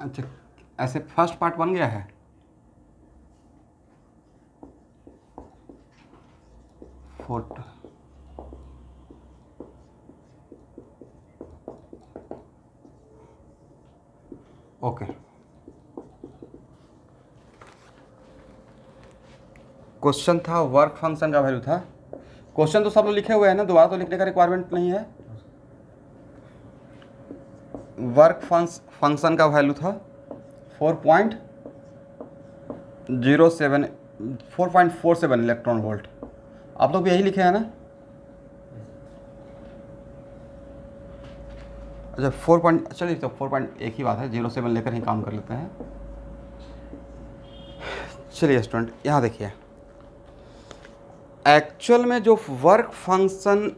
अच्छा ऐसे first part बन गया है फोटो ओके क्वेश्चन था वर्क फंक्शन का वैल्यू था क्वेश्चन तो सब लोग लिखे हुए हैं ना दोबारा तो लिखने का रिक्वायरमेंट नहीं है वर्क फंक्शन का वैल्यू था four point zero seven four point four seven electron volt आप लोग भी यही लिखे हैं ना अच्छा फोर पॉइंट चलिए तो फोर पॉइंट एक ही बात है जीरो सेवन लेकर ही काम कर लेते हैं चलिए स्टूडेंट यहाँ देखिए एक्चुअल में जो वर्क फंक्शन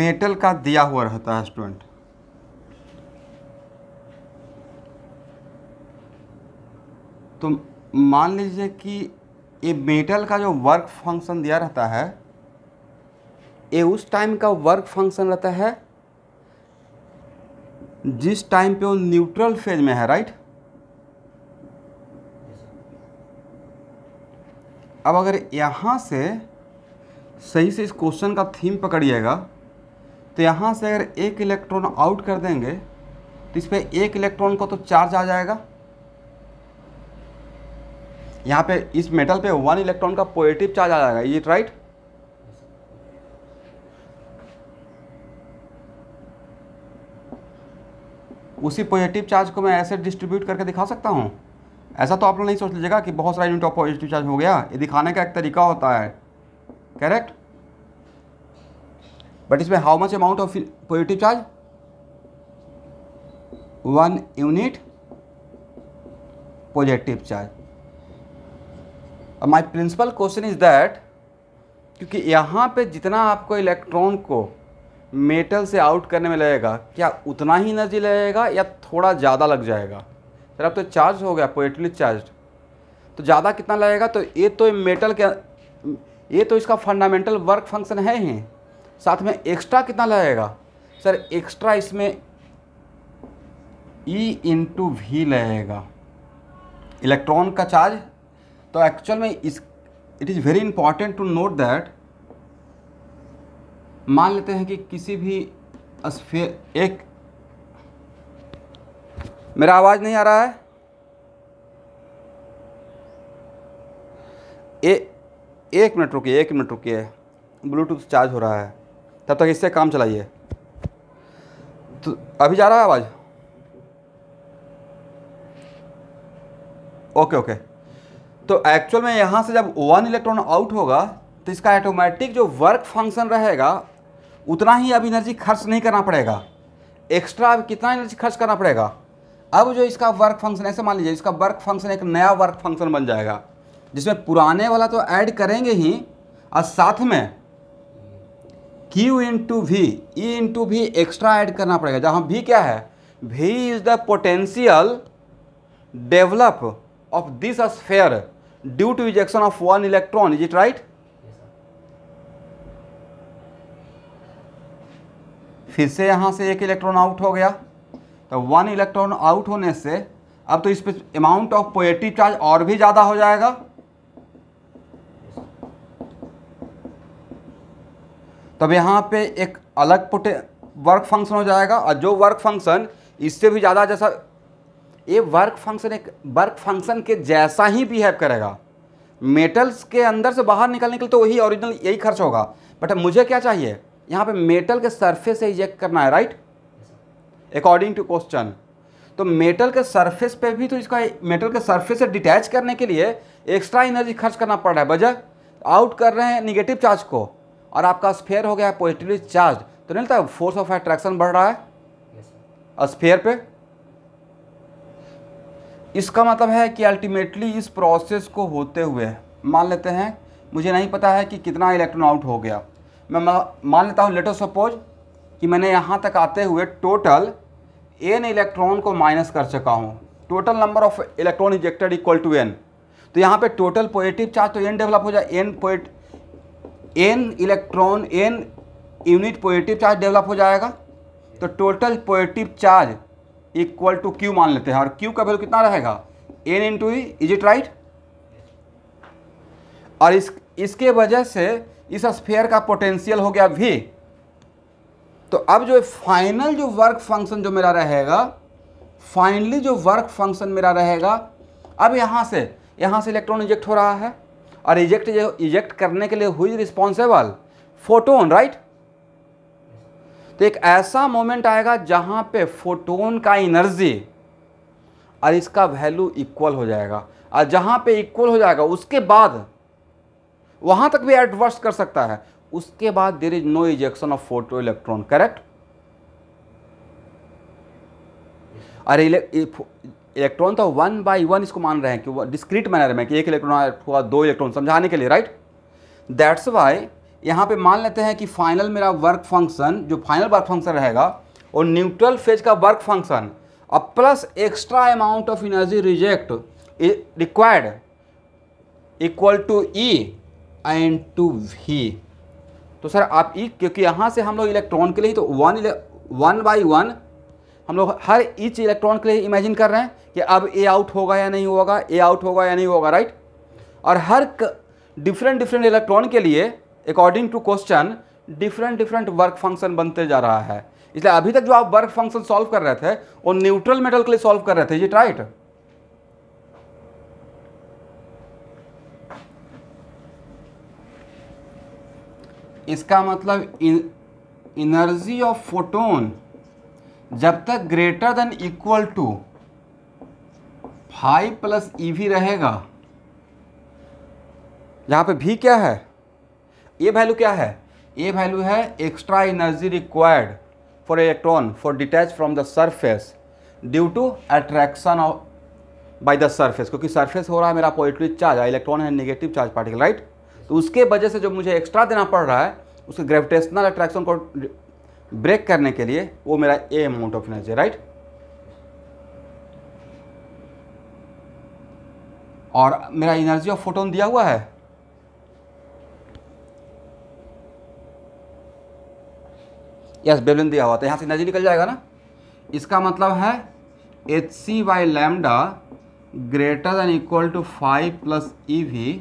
मेटल का दिया हुआ रहता है स्टूडेंट तो मान लीजिए कि ये मेटल का जो वर्क फंक्शन दिया रहता है ये उस टाइम का वर्क फंक्शन रहता है जिस टाइम पे वो न्यूट्रल फेज में है राइट अब अगर यहाँ से सही से इस क्वेश्चन का थीम पकड़िएगा तो यहाँ से अगर एक इलेक्ट्रॉन आउट कर देंगे तो इस पर एक इलेक्ट्रॉन को तो चार्ज आ जाएगा यहाँ पे इस मेटल पे वन इलेक्ट्रॉन का पॉजिटिव चार्ज आ जाएगा इट राइट उसी पॉजिटिव चार्ज को मैं ऐसे डिस्ट्रीब्यूट करके दिखा सकता हूँ ऐसा तो आप लोग नहीं सोच लीजिएगा कि बहुत सारा यूनिट ऑफ पॉजिटिव चार्ज हो गया ये दिखाने का एक तरीका होता है करेक्ट बट इसमें how much amount of positive charge one unit positive charge my principal question is that क्योंकि यहाँ पे जितना आपको इलेक्ट्रॉन को मेटल से आउट करने में लगेगा क्या उतना ही एनर्जी लगेगा या थोड़ा ज़्यादा लग जाएगा सर अब तो चार्ज हो गया पोएटली चार्ज तो ज़्यादा कितना लगेगा तो ये तो मेटल के ये तो इसका फंडामेंटल वर्क फंक्शन है ही साथ में एक्स्ट्रा कितना लगेगा सर एक्स्ट्रा इसमें ई इंटू भी लगेगा इलेक्ट्रॉन का चार्ज तो एक्चुअल में इस it is very important to note that मान लेते हैं कि किसी भी स्फीयर एक मेरा आवाज़ नहीं आ रहा है ए, एक मिनट रुकिए एक मिनट रुकिए ब्लूटूथ चार्ज हो रहा है तब तक इससे काम चलाइए तो अभी जा रहा है आवाज़ ओके ओके तो एक्चुअल में यहाँ से जब वन इलेक्ट्रॉन आउट होगा तो इसका ऑटोमेटिक जो वर्क फंक्शन रहेगा उतना ही अब एनर्जी खर्च नहीं करना पड़ेगा एक्स्ट्रा अब कितना एनर्जी खर्च करना पड़ेगा अब जो इसका वर्क फंक्शन ऐसे मान लीजिए इसका वर्क फंक्शन एक नया वर्क फंक्शन बन जाएगा जिसमें पुराने वाला तो ऐड करेंगे ही और साथ में Q to V E into V extra add करना पड़ेगा जहाँ भी क्या है V is the potential develop of this sphere due to ejection of one electron is it right फिर से यहाँ से एक इलेक्ट्रॉन आउट हो गया तो वन इलेक्ट्रॉन आउट होने से अब तो इस पर अमाउंट ऑफ पोएटिव चार्ज और भी ज़्यादा हो जाएगा तब यहाँ पे एक अलग पोटे वर्क फंक्शन हो जाएगा और जो वर्क फंक्शन इससे भी ज़्यादा जैसा ये वर्क फंक्शन एक वर्क फंक्शन के जैसा ही बिहेव करेगा मेटल्स के अंदर से बाहर निकलने के लिए तो वही ओरिजिनल यही खर्च होगा बट मुझे क्या चाहिए यहाँ पे मेटल के सरफेस से इजेक्ट करना है राइट अकॉर्डिंग टू क्वेश्चन तो मेटल के सरफेस पे भी तो इसका मेटल के सरफेस से डिटैच करने के लिए एक्स्ट्रा एनर्जी खर्च करना पड़ रहा है वजह आउट कर रहे हैं निगेटिव चार्ज को और आपका स्फेयर हो गया है पॉजिटिवली चार्ज तो नहीं लगता फोर्स ऑफ एट्रैक्शन बढ़ रहा है स्फेयर पे इसका मतलब है कि अल्टीमेटली इस प्रोसेस को होते हुए मान लेते हैं मुझे नहीं पता है कि कितना इलेक्ट्रॉन आउट हो गया मैं मान लेता हूँ लेटर सपोज कि मैंने यहाँ तक आते हुए टोटल एन इलेक्ट्रॉन को माइनस कर चुका हूँ total number of electron ejected equal to N तो यहाँ पे टोटल पॉजिटिव चार्ज तो एन डेवलप हो जाए N point N electron N unit positive charge develop हो जाएगा तो total positive charge equal to Q मान लेते हैं और क्यू का वैल्यू कितना रहेगा N in into is it right और इस इसके वजह से इस स्फेयर का पोटेंशियल हो गया भी तो अब जो फाइनल जो वर्क फंक्शन जो मेरा रहेगा फाइनली जो वर्क फंक्शन मेरा रहेगा अब यहाँ से यहाँ से इलेक्ट्रॉन इजेक्ट हो रहा है और इजेक्ट इजेक्ट करने के लिए हुई रिस्पॉन्सिबल फोटोन राइट तो एक ऐसा मोमेंट आएगा जहां पे फोटोन का एनर्जी और इसका वैल्यू इक्वल हो जाएगा और जहां पे इक्वल हो जाएगा उसके बाद वहां तक भी एडवर्स कर सकता है उसके बाद there is no ejection of photo electron correct और इलेक्ट्रॉन e-, तो वन बाई वन इसको मान रहे हैं कि वो डिस्क्रीट मैनर में कि एक इलेक्ट्रॉन हुआ दो इलेक्ट्रॉन समझाने के लिए राइट दैट्स वाई यहाँ पे मान लेते हैं कि फाइनल मेरा वर्क फंक्शन जो फाइनल वर्क फंक्शन रहेगा और न्यूट्रल फेज का वर्क फंक्शन और plus extra amount of energy reject required equal to E and to V तो सर आप ई e, क्योंकि यहाँ से हम लोग इलेक्ट्रॉन के लिए तो वन वन बाई वन हम लोग हर ईच इलेक्ट्रॉन के लिए इमेजिन कर रहे हैं कि अब ए आउट होगा या नहीं होगा ए आउट होगा या नहीं होगा राइट और हर डिफरेंट डिफरेंट इलेक्ट्रॉन के लिए according to question different different work function बनते जा रहा है इसलिए अभी तक जो आप वर्क फंक्शन सॉल्व कर रहे थे वो न्यूट्रल मेटल के लिए सॉल्व कर रहे थे इज राइट इसका मतलब एनर्जी ऑफ फोटोन जब तक greater than equal to five plus E V रहेगा यहाँ पे भी क्या है ये वैल्यू क्या है ये वैल्यू है extra energy required for electron for detach from the surface due to attraction of by the surface क्योंकि सर्फेस हो रहा है मेरा पॉजिटिव चार्ज इलेक्ट्रॉन है नेगेटिव चार्ज पार्टिकल राइट तो उसके वजह से जो मुझे एक्स्ट्रा देना पड़ रहा है उसके ग्रेविटेशनल अट्रैक्शन को ब्रेक करने के लिए वो मेरा a amount of energy right और मेरा एनर्जी ऑफ फोटोन दिया हुआ है यस बेबलिन दिया हुआ था यहाँ से एनर्जी निकल जाएगा ना इसका मतलब है H C by lambda greater than equal to five plus E V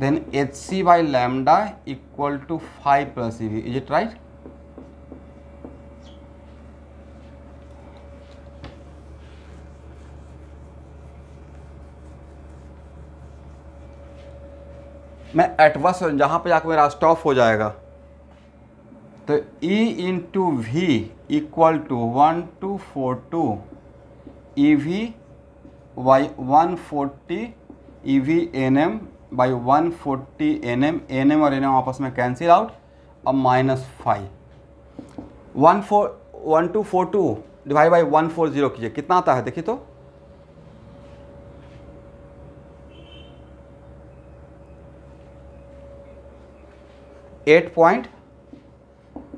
then H C by lambda equal to five plus E V is it right मैं एटवस जहाँ पर जाकर मेरा स्टॉप हो जाएगा तो E to V equal to one two four two E V Y one forty E V N M by one forty N M N M और एन एम आपस में कैंसिल आउट और minus five one four one two four two divide by one four zero कीजिए कितना आता है देखिए तो eight point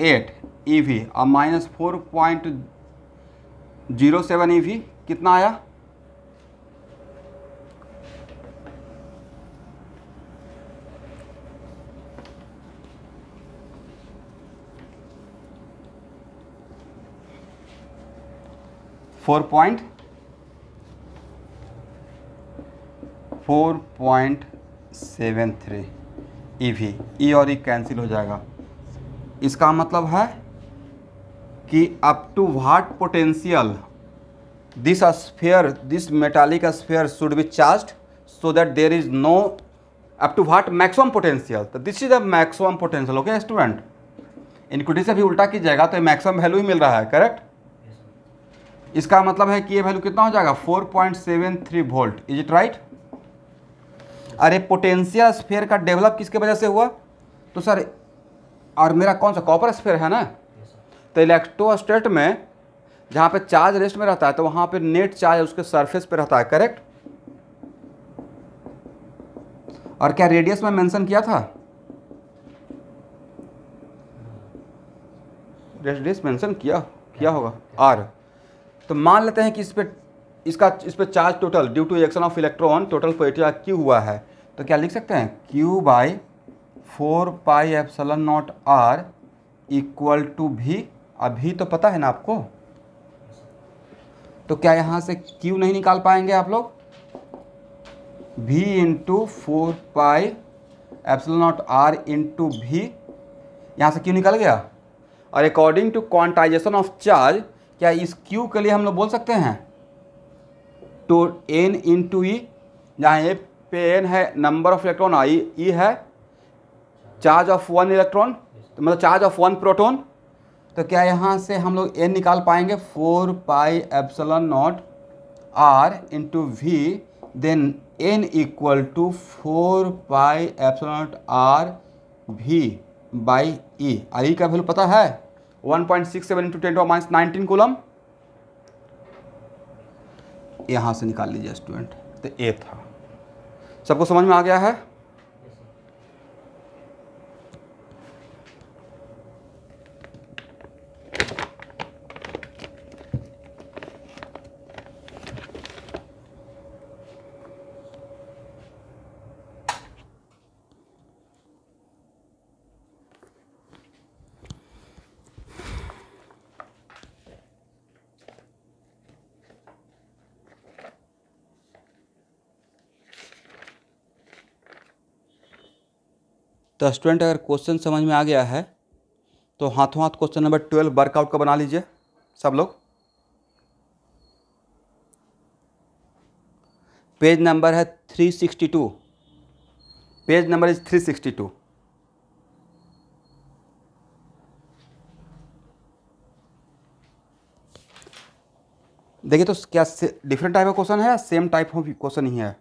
eight E e V और minus four point zero seven E V कितना आया four point four point seven three E e V ई e और ई e कैंसिल हो जाएगा इसका मतलब है कि up to what potential this sphere this metallic sphere should be charge so that there is no up to what maximum potential तो this is the maximum potential okay student inequality से भी उल्टा की जाएगा तो मैक्सिमम वैल्यू ही मिल रहा है correct इसका मतलब है कि ये वैल्यू कितना हो जाएगा 4.73 point seven three volt is it right अरे पोटेंशियल स्फेयर का डेवलप किसके वजह से हुआ तो सर और मेरा कौन सा कॉपर स्फेयर है ना तो इलेक्ट्रोस्टेट में जहाँ पे चार्ज रेस्ट में रहता है तो वहाँ पे नेट चार्ज उसके सरफेस पे रहता है करेक्ट और क्या रेडियस में मेंशन किया था रेडियस मेंशन किया किया होगा आर तो मान लेते हैं कि इस पर इसका इस पर charge total due to action of electron total पोटिया क्यू हुआ है तो क्या लिख सकते हैं Q by four pi epsilon naught R equal to V अभी तो पता है ना आपको तो क्या यहाँ से क्यू नहीं निकाल पाएंगे आप लोग V into four pi epsilon naught R into V यहाँ से क्यू निकल गया और according to quantization of charge क्या इस क्यू के लिए हम लोग बोल सकते हैं टू एन इन टू ई जहाँ ए पे एन है number of electron I E है चार्ज ऑफ वन इलेक्ट्रॉन तो मतलब चार्ज ऑफ वन प्रोटोन तो क्या यहाँ से हम लोग एन निकाल पाएंगे four pi epsilon naught R into V then N equal to four pi epsilon naught R V by E I का वैल्यू पता है one point six seven into ten to minus nineteen coulomb यहाँ से निकाल लीजिए student तो ए था सबको समझ में आ गया है तो स्टूडेंट अगर क्वेश्चन समझ में आ गया है तो हाथों हाथ क्वेश्चन नंबर ट्वेल्व वर्कआउट का बना लीजिए सब लोग पेज नंबर है three sixty two page number is three sixty two देखिए तो क्या डिफरेंट टाइप का क्वेश्चन है या सेम टाइप ऑफ क्वेश्चन ही है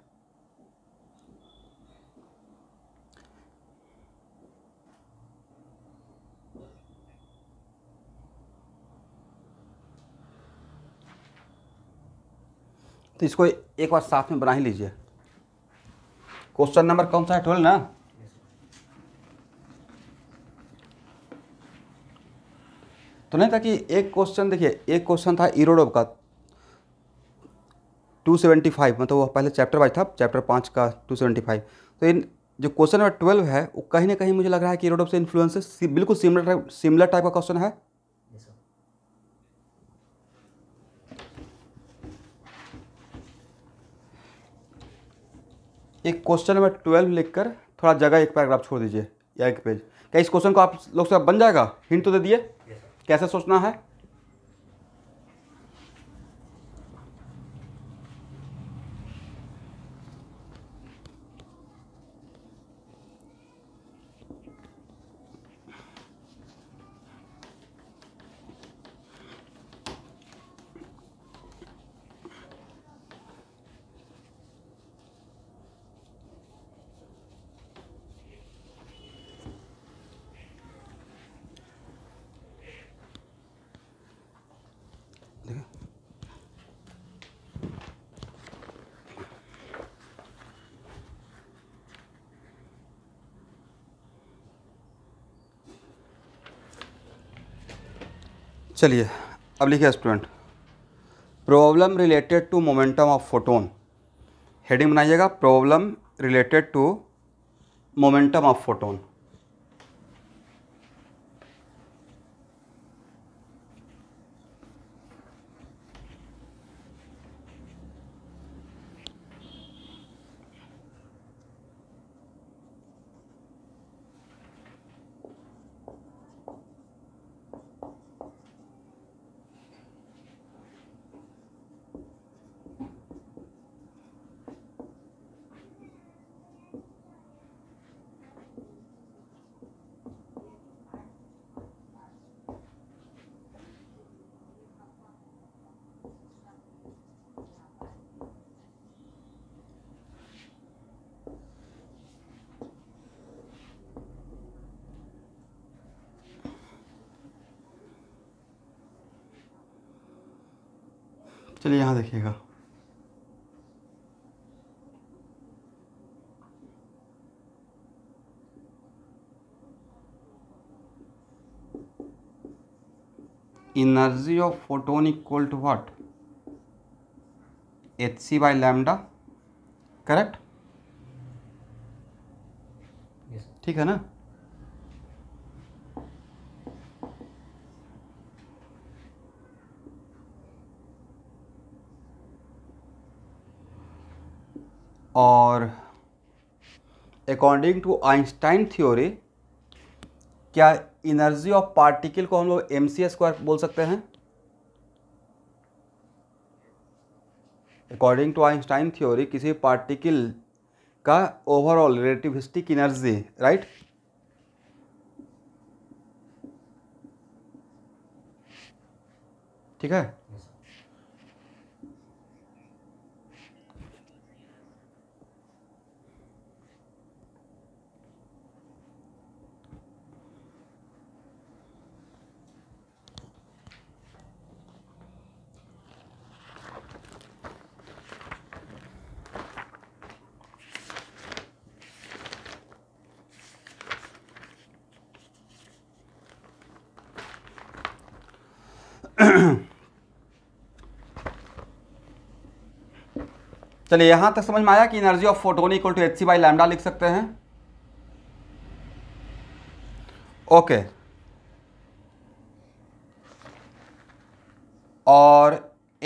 इसको एक बार साथ में बना ही लीजिए क्वेश्चन नंबर कौन सा है ट्वेल्व ना तो नहीं था कि एक क्वेश्चन देखिए एक क्वेश्चन था इरोडोब का 275 मतलब वो पहले चैप्टर वाइज था चैप्टर पाँच का 275 तो इन जो क्वेश्चन नंबर ट्वेल्व है वो कहीं ना कहीं मुझे लग रहा है कि इरोडोब से इन्फ्लुएंस बिल्कुल सिमिलर टाइप सिमिलर टाइप का क्वेश्चन है एक क्वेश्चन नंबर ट्वेल्व लिखकर थोड़ा जगह एक पैराग्राफ छोड़ दीजिए या एक पेज क्या इस क्वेश्चन को आप लोग से बन जाएगा हिंट तो दे दिए कैसे सोचना है चलिए अब लिखिए student problem related to momentum of photon heading बनाइएगा problem related to momentum of photon energy of photon equal to what H C by lambda correct ठीक है ना और अकॉर्डिंग टू आइंस्टाइन थ्योरी क्या इनर्जी ऑफ पार्टिकल को हम लोग M C square बोल सकते हैं अकॉर्डिंग टू आइंस्टाइन थ्योरी किसी पार्टिकल का ओवरऑल रिलेटिविस्टिक इनर्जी राइट ठीक है चलिए यहां तक समझ में आया कि energy of photon equal to H C by lambda लिख सकते हैं ओके और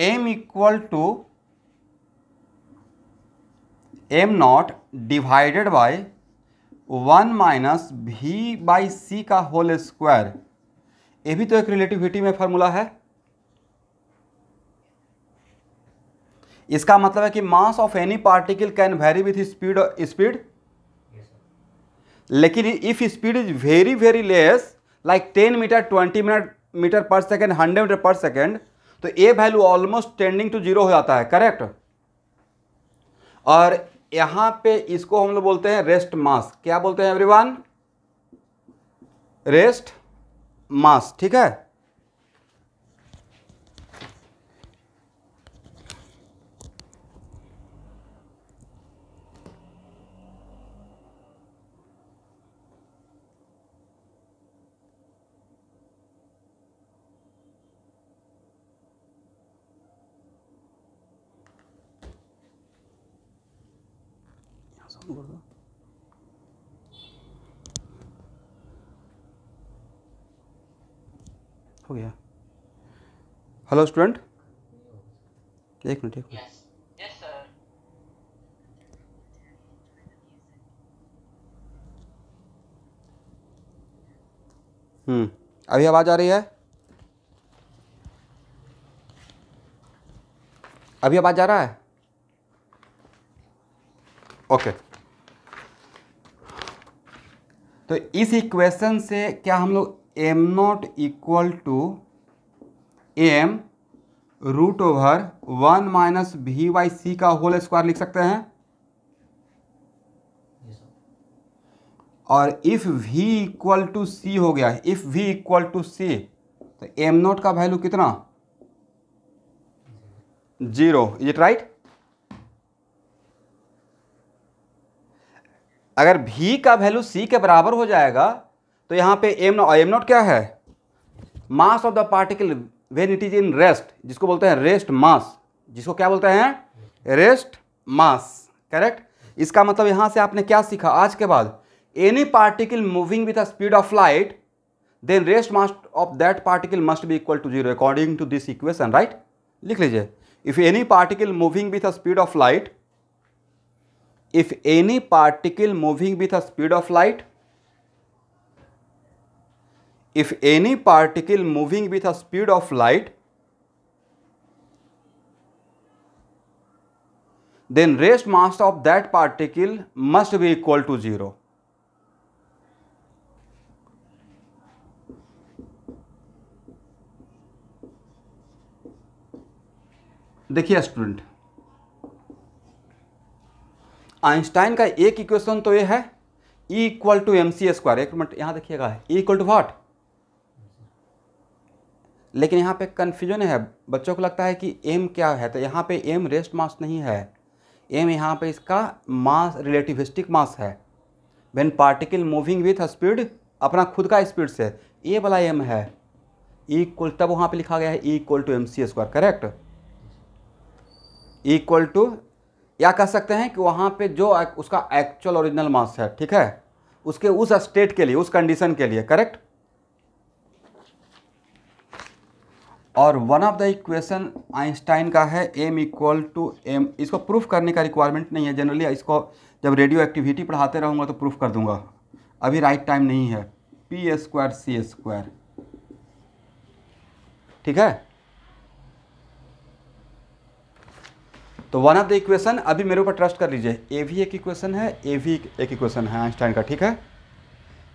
M equal to M naught divided by one minus V by C का होल स्क्वायर ये भी तो एक रिलेटिविटी में फॉर्मूला है इसका मतलब है कि mass of any particle can vary with speed speed लेकिन if speed is very very less like ten metre twenty minute metre per second hundred metre per second तो a value almost tending to zero हो जाता है correct और यहां पे इसको हम लोग बोलते हैं रेस्ट मास क्या बोलते हैं एवरीवन रेस्ट मास ठीक है हेलो स्टूडेंट एक मिनट एक मिनट हम्म अभी आवाज़ आ रही है अभी आवाज़ आ रहा है ओके तो इस इक्वेशन से क्या हम लोग M naught equal to M root over one minus V by C का होल स्क्वायर लिख सकते हैं और if V equal to C हो गया if V equal to C तो एम नोट का वैल्यू कितना जीरो इज इट राइट अगर भी का वैल्यू सी के बराबर हो जाएगा तो यहां पे एम नॉट एम नॉट क्या है mass of the particle when it is in rest जिसको बोलते हैं रेस्ट मास जिसको क्या बोलते हैं रेस्ट मास करेक्ट इसका मतलब यहां से आपने क्या सीखा आज के बाद any particle moving with a speed of light then rest mass of that particle must be equal to zero according to this equation right लिख लीजिए if any particle moving with a speed of light if any particle moving with a speed of light if any particle moving with a speed of light then rest mass of that particle must be equal to zero देखिए student Einstein का एक equation तो ये है E equal to M C square एक minute यहां देखिएगा ई equal to what लेकिन यहाँ पे कन्फ्यूजन है बच्चों को लगता है कि एम क्या है तो यहाँ पे एम रेस्ट मास नहीं है एम यहाँ पे इसका मास रिलेटिविस्टिक मास है when particle moving with speed अपना खुद का स्पीड से ए वाला एम है इक्वल तब वहाँ पे लिखा गया है equal to M C square correct equal to या कह सकते हैं कि वहाँ पे जो उसका एक्चुअल ओरिजिनल मास है ठीक है उसके उस स्टेट के लिए उस कंडीशन के लिए करेक्ट और one of the equation Einstein का है एम इक्वल टू एम इसको प्रूफ करने का रिक्वायरमेंट नहीं है जनरली इसको जब रेडियो एक्टिविटी पढ़ाते रहूँगा तो प्रूफ कर दूँगा अभी राइट टाइम नहीं है पी स्क्वायर सी स्क्वायर ठीक है तो वन ऑफ द इक्वेशन अभी मेरे ऊपर ट्रस्ट कर लीजिए ए भी एक इक्वेशन है ए भी एक इक्वेशन है आइंस्टाइन का ठीक है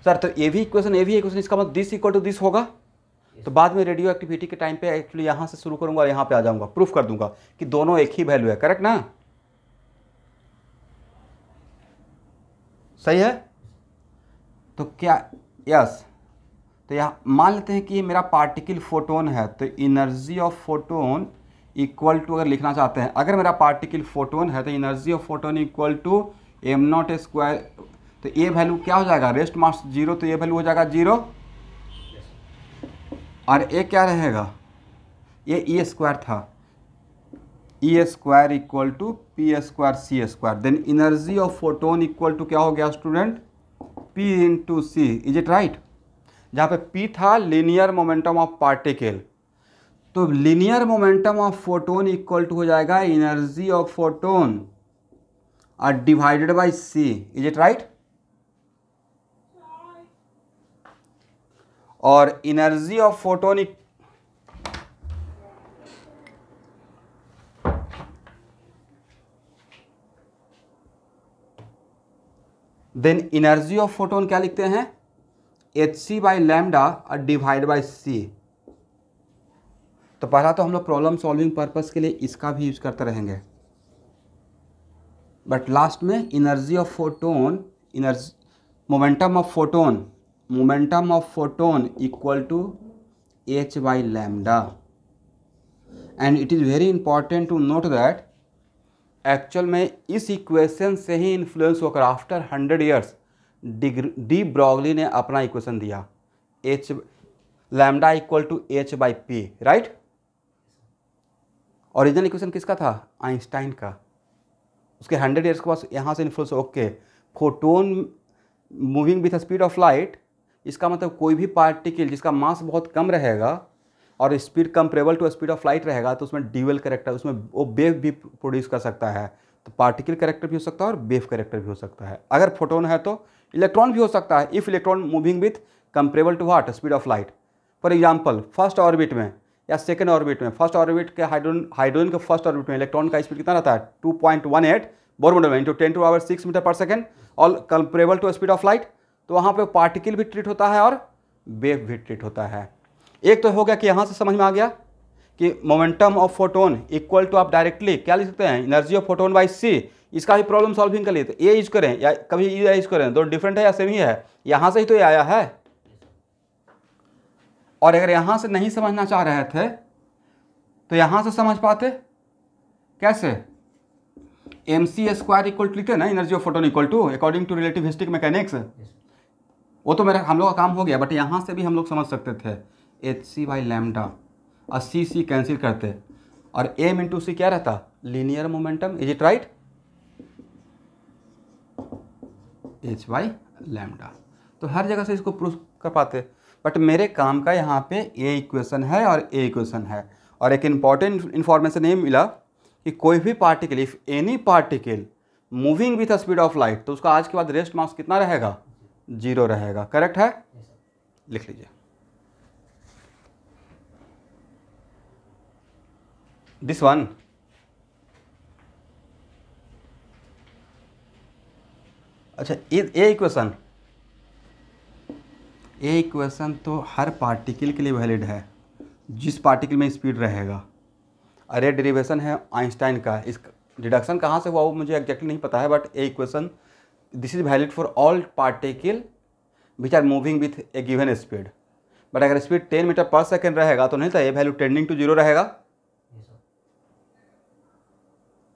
सर तो ए भी इक्वेशन ए भी इक्वेशन इसका मतलब दिस इक्वल टू दिस होगा तो बाद में रेडियो एक्टिविटी के टाइम पे एक्चुअली यहाँ से शुरू करूँगा यहाँ पे आ जाऊँगा प्रूफ कर दूंगा कि दोनों एक ही वैल्यू है करेक्ट ना सही है तो क्या यस तो यहाँ मान लेते हैं कि मेरा पार्टिकल फोटोन है तो energy of photon equal to अगर लिखना चाहते हैं अगर मेरा पार्टिकल फोटोन है तो energy of photon equal to M naught square तो ये वैल्यू क्या हो जाएगा रेस्ट मार्क्स जीरो तो ये वैल्यू हो जाएगा जीरो और ए क्या रहेगा ये ई e स्क्वायर था E square equal to P square C square then energy of photon equal to क्या हो गया student P into C is it right जहाँ पे पी था लीनियर मोमेंटम ऑफ पार्टिकल तो linear momentum of photon equal to हो जाएगा energy of photon और divided by C is it right और energy of photonic then energy of photon क्या लिखते हैं एच सी बाई लैमडा और डिवाइड बाई सी तो पहला तो हम लोग प्रॉब्लम सॉल्विंग पर्पज़ के लिए इसका भी यूज करते रहेंगे बट लास्ट में energy of photon energy momentum of photon momentum of photon equal to H by lambda and it is very important to note that actual में इस इक्वेशन से ही इन्फ्लुएंस होकर after hundred years de Broglie ने अपना equation दिया H lambda equal to H by P right original equation किसका था आइंस्टाइन का उसके हंड्रेड ईयर्स के पास यहाँ से influence okay photon moving with speed of light इसका मतलब कोई भी पार्टिकल जिसका मास बहुत कम रहेगा और speed comparable to speed of light रहेगा तो उसमें ड्यूअल करेक्टर उसमें वो बेव भी प्रोड्यूस कर सकता है तो पार्टिकल करेक्टर भी हो सकता है और बेव करेक्टर भी हो सकता है अगर फोटोन है तो इलेक्ट्रॉन भी हो सकता है if electron moving with comparable to what speed of light for example first orbit में या सेकेंड ऑर्बिट में फर्स्ट ऑर्बिट के हाइड्रोन हाइड्रोजन के फर्स्ट ऑर्बिट में इलेक्ट्रॉन का स्पीड कितना रहता है two point one eight Bohr model में into ten to power six metre per second और comparable to speed of light तो वहाँ पे पार्टिकल भी ट्रीट होता है और वेव भी ट्रीट होता है एक तो हो गया कि यहाँ से समझ में आ गया कि momentum of photon equal to आप डायरेक्टली क्या लिख सकते हैं energy of photon by C इसका भी प्रॉब्लम सॉल्विंग कर लिए तो ए यूज करें या कभी ये यूज करें दोनों डिफरेंट है या सेम ही है यहाँ से ही तो ये आया है और अगर यहाँ से नहीं समझना चाह रहे थे तो यहाँ से समझ पाते कैसे M C square equal to लिखते ना energy of photon equal to according to relativistic mechanics वो तो मेरा हम लोग का काम हो गया बट यहाँ से भी हम लोग समझ सकते थे एच सी बाई लेमडा और सी सी कैंसिल करते और एम इंटू सी क्या रहता linear momentum is it right H by lambda तो हर जगह से इसको प्रूफ कर पाते बट मेरे काम का यहाँ पे ए इक्वेशन है और ए इक्वेशन है और एक इम्पॉर्टेंट इन्फॉर्मेशन ये मिला कि कोई भी particle if any particle moving with speed of light तो उसका आज के बाद रेस्ट मास कितना रहेगा जीरो रहेगा करेक्ट है लिख लीजिए दिस वन अच्छा ये इक्वेशन ये इक्वेशन तो हर पार्टिकल के लिए वैलिड है जिस पार्टिकल में स्पीड रहेगा अरे डेरिवेशन है आइंस्टाइन का इस डिडक्शन कहाँ से हुआ वो मुझे एग्जैक्टली नहीं पता है बट ये equation this is valid for all particle which are moving with a given speed but अगर speed ten metre per second रहेगा तो नहीं तो ये वैल्यू टेंडिंग टू जीरो रहेगा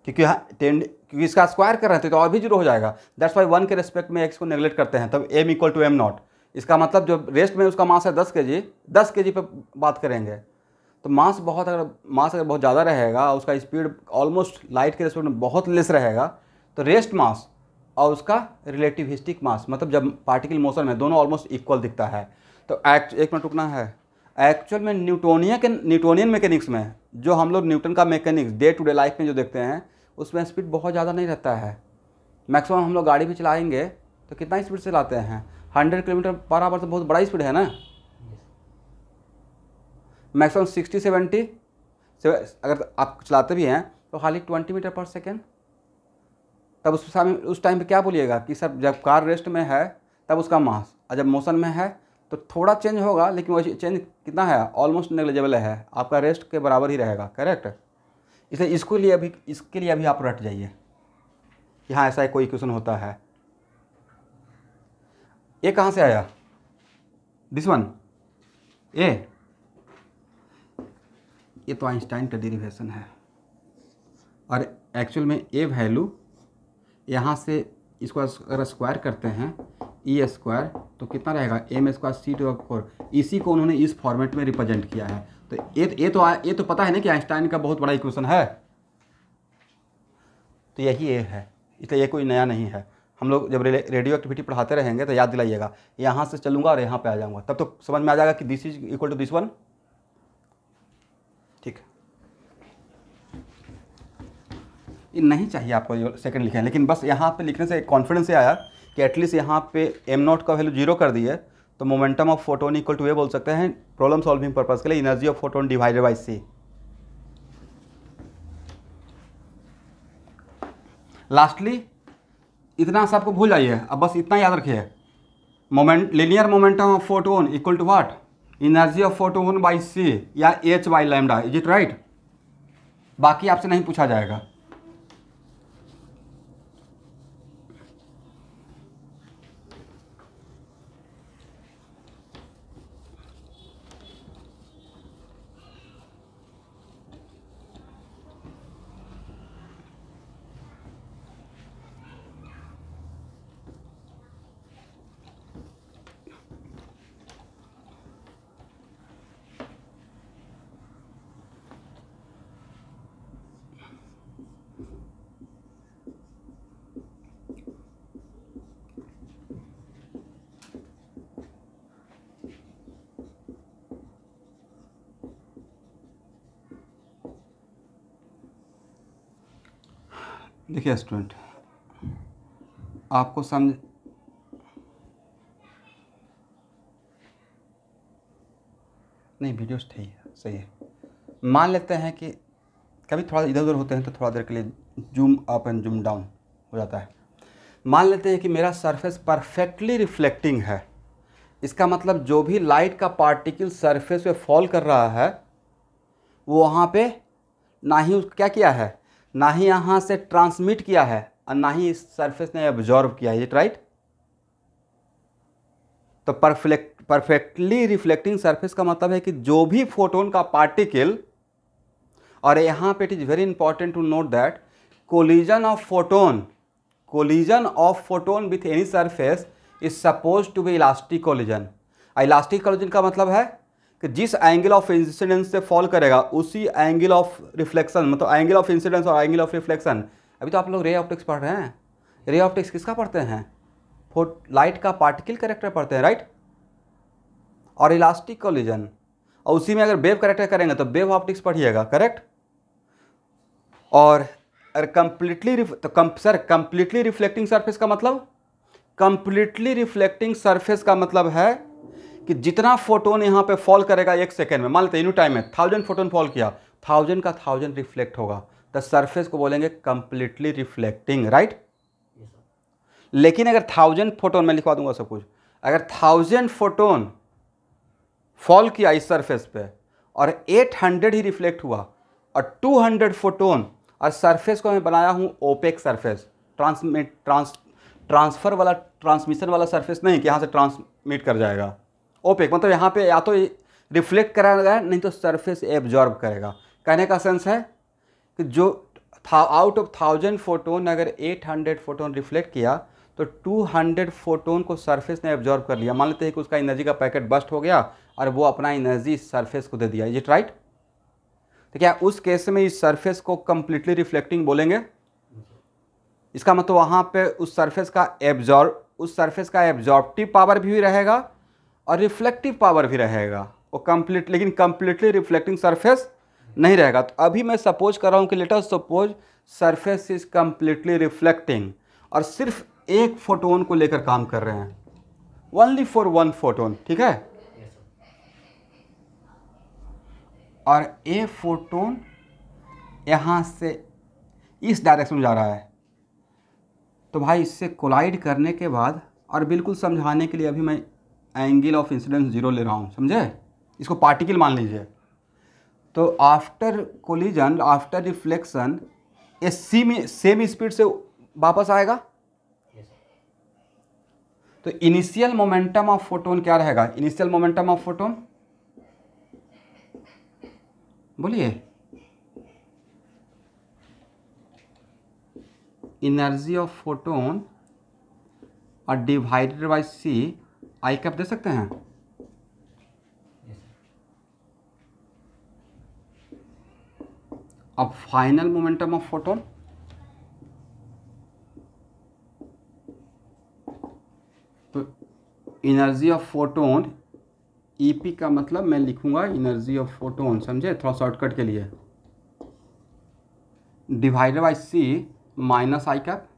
क्योंकि यहाँ टेंड क्योंकि इसका स्क्वायर कर रहे थे तो, तो और भी जीरो हो जाएगा दैट्स वाई वन के रेस्पेक्ट में एक्स को नेग्लेक्ट करते हैं तब M equal to M naught इसका मतलब जो रेस्ट में उसका मास है दस के जी दस के जी पर बात करेंगे तो मास बहुत अगर मास अगर बहुत ज़्यादा रहेगा उसका स्पीड ऑलमोस्ट लाइट के रेस्पेक्ट में बहुत लेस रहेगा तो रेस्ट मास और उसका रिलेटिविस्टिक मास मतलब जब पार्टिकल मोशन में दोनों ऑलमोस्ट इक्वल दिखता है तो एक्ट एक मिनट रुकना है एक्चुअल में न्यूटोनिया के न्यूटोनियन मैकेनिक्स में जो हम लोग न्यूटन का mechanics day to day life में जो देखते हैं उसमें स्पीड बहुत ज़्यादा नहीं रहता है मैक्सिमम हम लोग गाड़ी भी चलाएंगे तो कितना स्पीड से लाते हैं हंड्रेड किलोमीटर पर आवर तो बहुत बड़ा स्पीड है ना मैक्सिमम सिक्सटी सेवेंटी अगर आप चलाते भी हैं तो खाली ट्वेंटी मीटर पर सेकेंड तब उस समय उस टाइम पे क्या बोलिएगा कि सर जब कार रेस्ट में है तब उसका मास और जब मोशन में है तो थोड़ा चेंज होगा लेकिन वो चेंज कितना है ऑलमोस्ट नेग्लिजेबल है आपका रेस्ट के बराबर ही रहेगा करेक्ट इसलिए इसको लिए अभी इसके लिए अभी आप रट जाइए कि हाँ ऐसा कोई क्वेश्चन होता है ये कहाँ से आया दिस वन ए ये तो आइंस्टाइन का डेरिवेशन है और एक्चुअल में ए वैल्यू यहाँ से इसको अगर स्क्वायर करते हैं ई e स्क्वायर तो कितना रहेगा M square C to four इसी को उन्होंने इस फॉर्मेट में रिप्रेजेंट किया है तो ये ये तो ये तो पता है ना कि आइंस्टाइन का बहुत बड़ा इक्वेशन है तो यही ये है इसलिए ये कोई नया नहीं है हम लोग जब रेडियो एक्टिविटी पढ़ाते रहेंगे तो याद दिलाइएगा यहाँ से चलूँगा और यहाँ पर आ जाऊँगा तब तो समझ में आ जाएगा कि this is equal to this one ये नहीं चाहिए आपको ये सेकंड लिखे हैं लेकिन बस यहाँ पे लिखने से एक कॉन्फिडेंस ये आया कि एटलीस्ट यहाँ पे एम नॉट का वैल्यू जीरो कर दिए तो momentum of photon equal to a बोल सकते हैं प्रॉब्लम सॉल्विंग पर्पज़ के लिए energy of photon divided by C lastly इतना सा आपको भूल जाइए अब बस इतना याद रखिए moment linear momentum of photon equal to what energy of photon by C या H by lambda is it right बाकी आपसे नहीं पूछा जाएगा देखिए स्टूडेंट आपको समझ नहीं वीडियो सही है सही है मान लेते हैं कि कभी थोड़ा इधर उधर होते हैं तो थोड़ा देर के लिए zoom up and zoom down हो जाता है मान लेते हैं कि मेरा सरफेस परफेक्टली रिफ्लेक्टिंग है इसका मतलब जो भी लाइट का पार्टिकल सरफेस पे फॉल कर रहा है वो वहाँ पे ना ही उस क्या किया है ना ही यहाँ से ट्रांसमिट किया है और ना ही इस सरफेस ने ऑब्जॉर्व किया है इट राइट तो परफेक्ट परफेक्टली रिफ्लेक्टिंग सरफेस का मतलब है कि जो भी फोटोन का पार्टिकल और यहाँ पे it is very important to note that collision of photon collision of photon with any surface is suppose to be elastic collision elastic collision का मतलब है कि जिस एंगल ऑफ इंसिडेंस से फॉल करेगा उसी एंगल ऑफ रिफ्लेक्शन मतलब angle of incidence और एंगल ऑफ रिफ्लेक्शन अभी तो आप लोग रे ऑप्टिक्स पढ़ रहे हैं रे ऑप्टिक्स किसका पढ़ते हैं फोट लाइट का पार्टिकल करेक्टर पढ़ते हैं राइट और इलास्टिक कॉलिजन और उसी में अगर वेव करेक्टर करेंगे तो वेव ऑप्टिक्स पढ़िएगा करेक्ट और कंप्लीटली तो कम, सर कंप्लीटली रिफ्लेक्टिंग सर्फेस का मतलब कंप्लीटली रिफ्लेक्टिंग सर्फेस का मतलब है कि जितना फोटोन यहाँ पे फॉल करेगा एक सेकेंड में मान लेते इन टाइम में थाउजेंड फोटोन फॉल किया थाउजेंड का थाउजेंड रिफ्लेक्ट होगा द सरफेस को बोलेंगे कंप्लीटली रिफ्लेक्टिंग राइट लेकिन अगर थाउजेंड फोटोन मैं लिखवा दूंगा सब कुछ अगर थाउजेंड फोटोन फॉल किया इस सरफेस पे और 800 ही रिफ्लेक्ट हुआ और 200 फोटोन और सरफेस को मैं बनाया हूँ opaque surface transmit trans transfer वाला ट्रांसमिशन वाला सरफेस नहीं कि यहाँ से ट्रांसमिट कर जाएगा ओपेक मतलब यहाँ पे या तो रिफ्लेक्ट कराएगा नहीं तो सरफेस एब्जॉर्ब करेगा कहने का सेंस है कि जो था आउट ऑफ थाउजेंड फोटोन अगर एट हंड्रेड फोटोन रिफ्लेक्ट किया तो टू हंड्रेड फोटोन को सरफेस ने एब्जॉर्ब कर लिया मान लेते हैं कि उसका एनर्जी का पैकेट बस्ट हो गया और वो अपना एनर्जी सरफेस को दे दिया इज राइट तो क्या उस केस में इस सरफेस को कम्प्लीटली रिफ्लेक्टिंग बोलेंगे इसका मतलब वहाँ पे उस सरफेस का एब्जॉर्ब उस सरफेस का एब्जॉर्बटिव पावर भी रहेगा और रिफ्लेक्टिव पावर भी रहेगा वो कम्प्लीट लेकिन कम्प्लीटली रिफ्लेक्टिंग सरफेस नहीं रहेगा तो अभी मैं सपोज कर रहा हूँ कि later suppose surface is completely reflecting और सिर्फ एक फोटोन को लेकर काम कर रहे हैं ओनली फॉर वन फोटोन ठीक है और ए फोटोन यहाँ से इस डायरेक्शन में जा रहा है तो भाई इससे कोलाइड करने के बाद और बिल्कुल समझाने के लिए अभी मैं एंगल ऑफ इंसिडेंस ज़ीरो ले रहा हूँ समझे इसको पार्टिकल मान लीजिए तो आफ्टर कोलिजन आफ्टर रिफ्लेक्शन ये सेम सेम स्पीड से वापस आएगा तो इनिशियल मोमेंटम ऑफ फोटोन क्या रहेगा इनिशियल मोमेंटम ऑफ फोटोन बोलिए इनर्जी ऑफ फोटोन और divided by C I cap दे सकते हैं अब फाइनल मोमेंटम ऑफ फोटोन तो एनर्जी ऑफ फोटोन ईपी का मतलब मैं लिखूंगा एनर्जी ऑफ फोटोन समझे थोड़ा शॉर्टकट के लिए divided by C minus I cap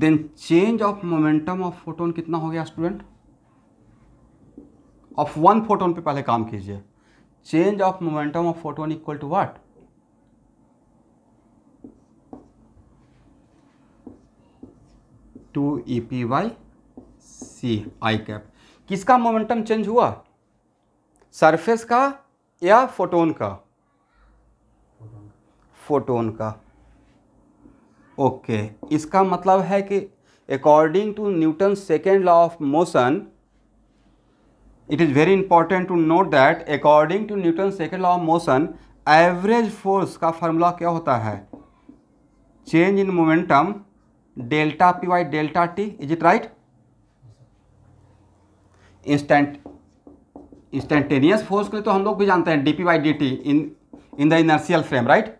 then change of momentum of photon कितना हो गया स्टूडेंट ऑफ वन फोटोन पे पहले काम कीजिए change of momentum of photon equal to what two E P by C I cap किसका momentum change हुआ surface का या फोटोन का फोटोन का ओके okay. इसका मतलब है कि according to Newton second law of motion it is very important to note that according to Newton second law of motion average force का फार्मूला क्या होता है change in momentum delta P by delta T is it right instant instantaneous force के लिए तो हम लोग भी जानते हैं D P by D T in in the inertial frame right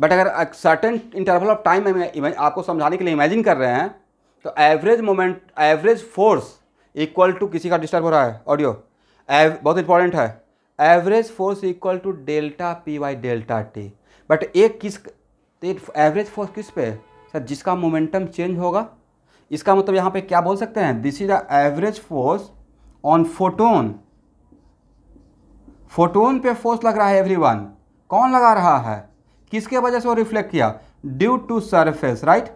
but अगर सर्टेन इंटरवल ऑफ टाइम में आपको समझाने के लिए इमेजिन कर रहे हैं तो average moment average force equal to किसी का डिस्टर्ब हो रहा है ऑडियो बहुत इंपॉर्टेंट है average force equal to delta P by delta T but एक किस एवरेज फोर्स किस पे सर जिसका मोमेंटम चेंज होगा इसका मतलब यहाँ पे क्या बोल सकते हैं this is the average force on photon photon पे फोर्स लग रहा है एवरीवन कौन लगा रहा है किसके वजह से वो रिफ्लेक्ट किया due to surface right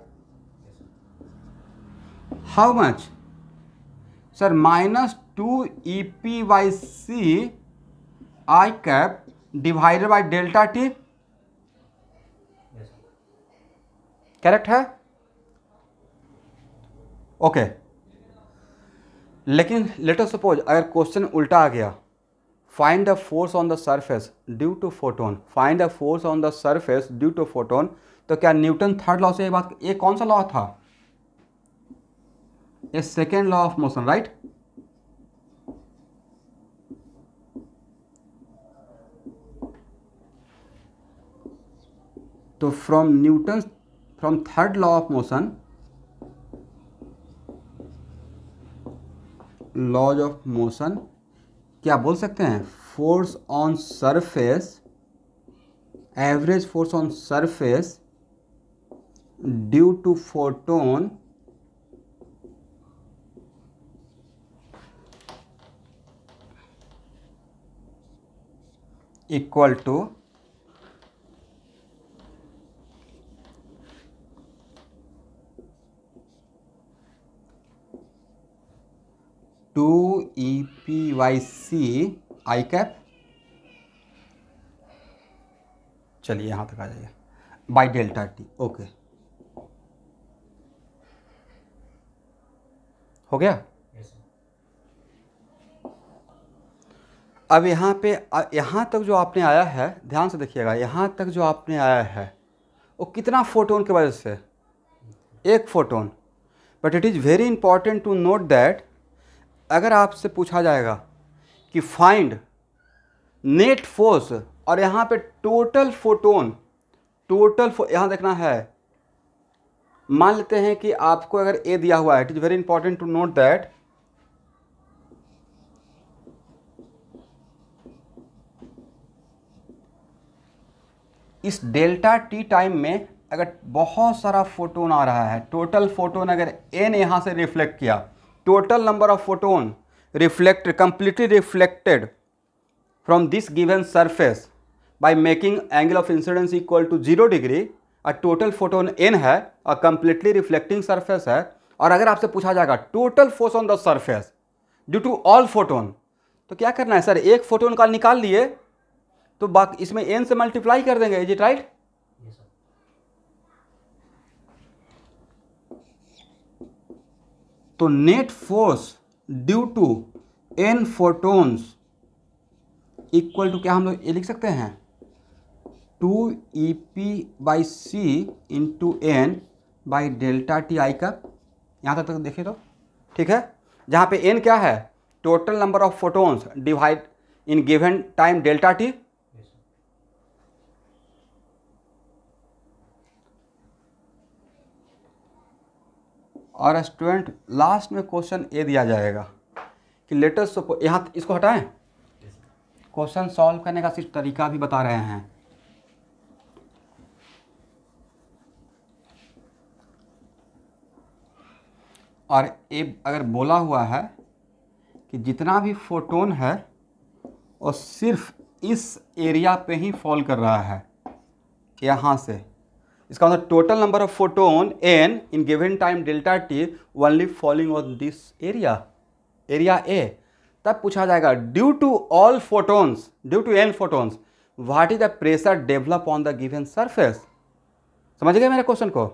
how much sir minus two E P by C I cap divided by delta T correct है ओके okay. लेकिन लेटर सपोज अगर क्वेश्चन उल्टा आ गया find the force on the surface due to photon find the force on the surface due to photon तो क्या Newton third law से ये बात ये कौन सा लॉ था ये second law of motion right तो from Newton from third law of motion laws of motion क्या बोल सकते हैं force on surface average force on surface due to photon equal to two E P by C I cap चलिए यहाँ तक आ जाइए by delta T okay हो गया अब यहाँ पे यहाँ तक जो आपने आया है ध्यान से देखिएगा यहाँ तक जो आपने आया है वो कितना फोटोन की वजह से एक photon but it is very important to note that अगर आपसे पूछा जाएगा कि फाइंड नेट फोर्स और यहाँ पे टोटल फोटोन टोटल फो यहाँ देखना है मान लेते हैं कि आपको अगर ए दिया हुआ है it is very important to note that इस डेल्टा टी टाइम में अगर बहुत सारा फोटोन आ रहा है टोटल फोटोन अगर एन यहाँ से रिफ्लेक्ट किया total number of photon reflected completely reflected from this given surface by making angle of incidence equal to zero degree और टोटल फोटोन एन है और कम्प्लीटली रिफ्लेक्टिंग सरफेस है और अगर आपसे पूछा जाएगा total force on the surface due to all photon तो क्या करना है सर एक फोटोन का निकाल लिए तो बाकी इसमें एन से मल्टीप्लाई कर देंगे इज इट राइट तो net force due to N photons equal to क्या हम लोग ये लिख सकते हैं two E P by C into N by delta T I का यहाँ तक तक देखिए तो ठीक है जहाँ पे एन क्या है total number of photons divide in given time delta T और स्टूडेंट लास्ट में क्वेश्चन ए दिया जाएगा कि लेटेस्ट सपोज यहाँ इसको हटाएं क्वेश्चन सॉल्व करने का सिर्फ तरीका भी बता रहे हैं और ए अगर बोला हुआ है कि जितना भी फोटोन है और सिर्फ इस एरिया पे ही फॉल कर रहा है यहाँ से इसका मतलब total number of photon N in given time delta T only falling on this area area A तब पूछा जाएगा due to all photons due to N photons what is the pressure develop on the given surface समझ गए मेरे question को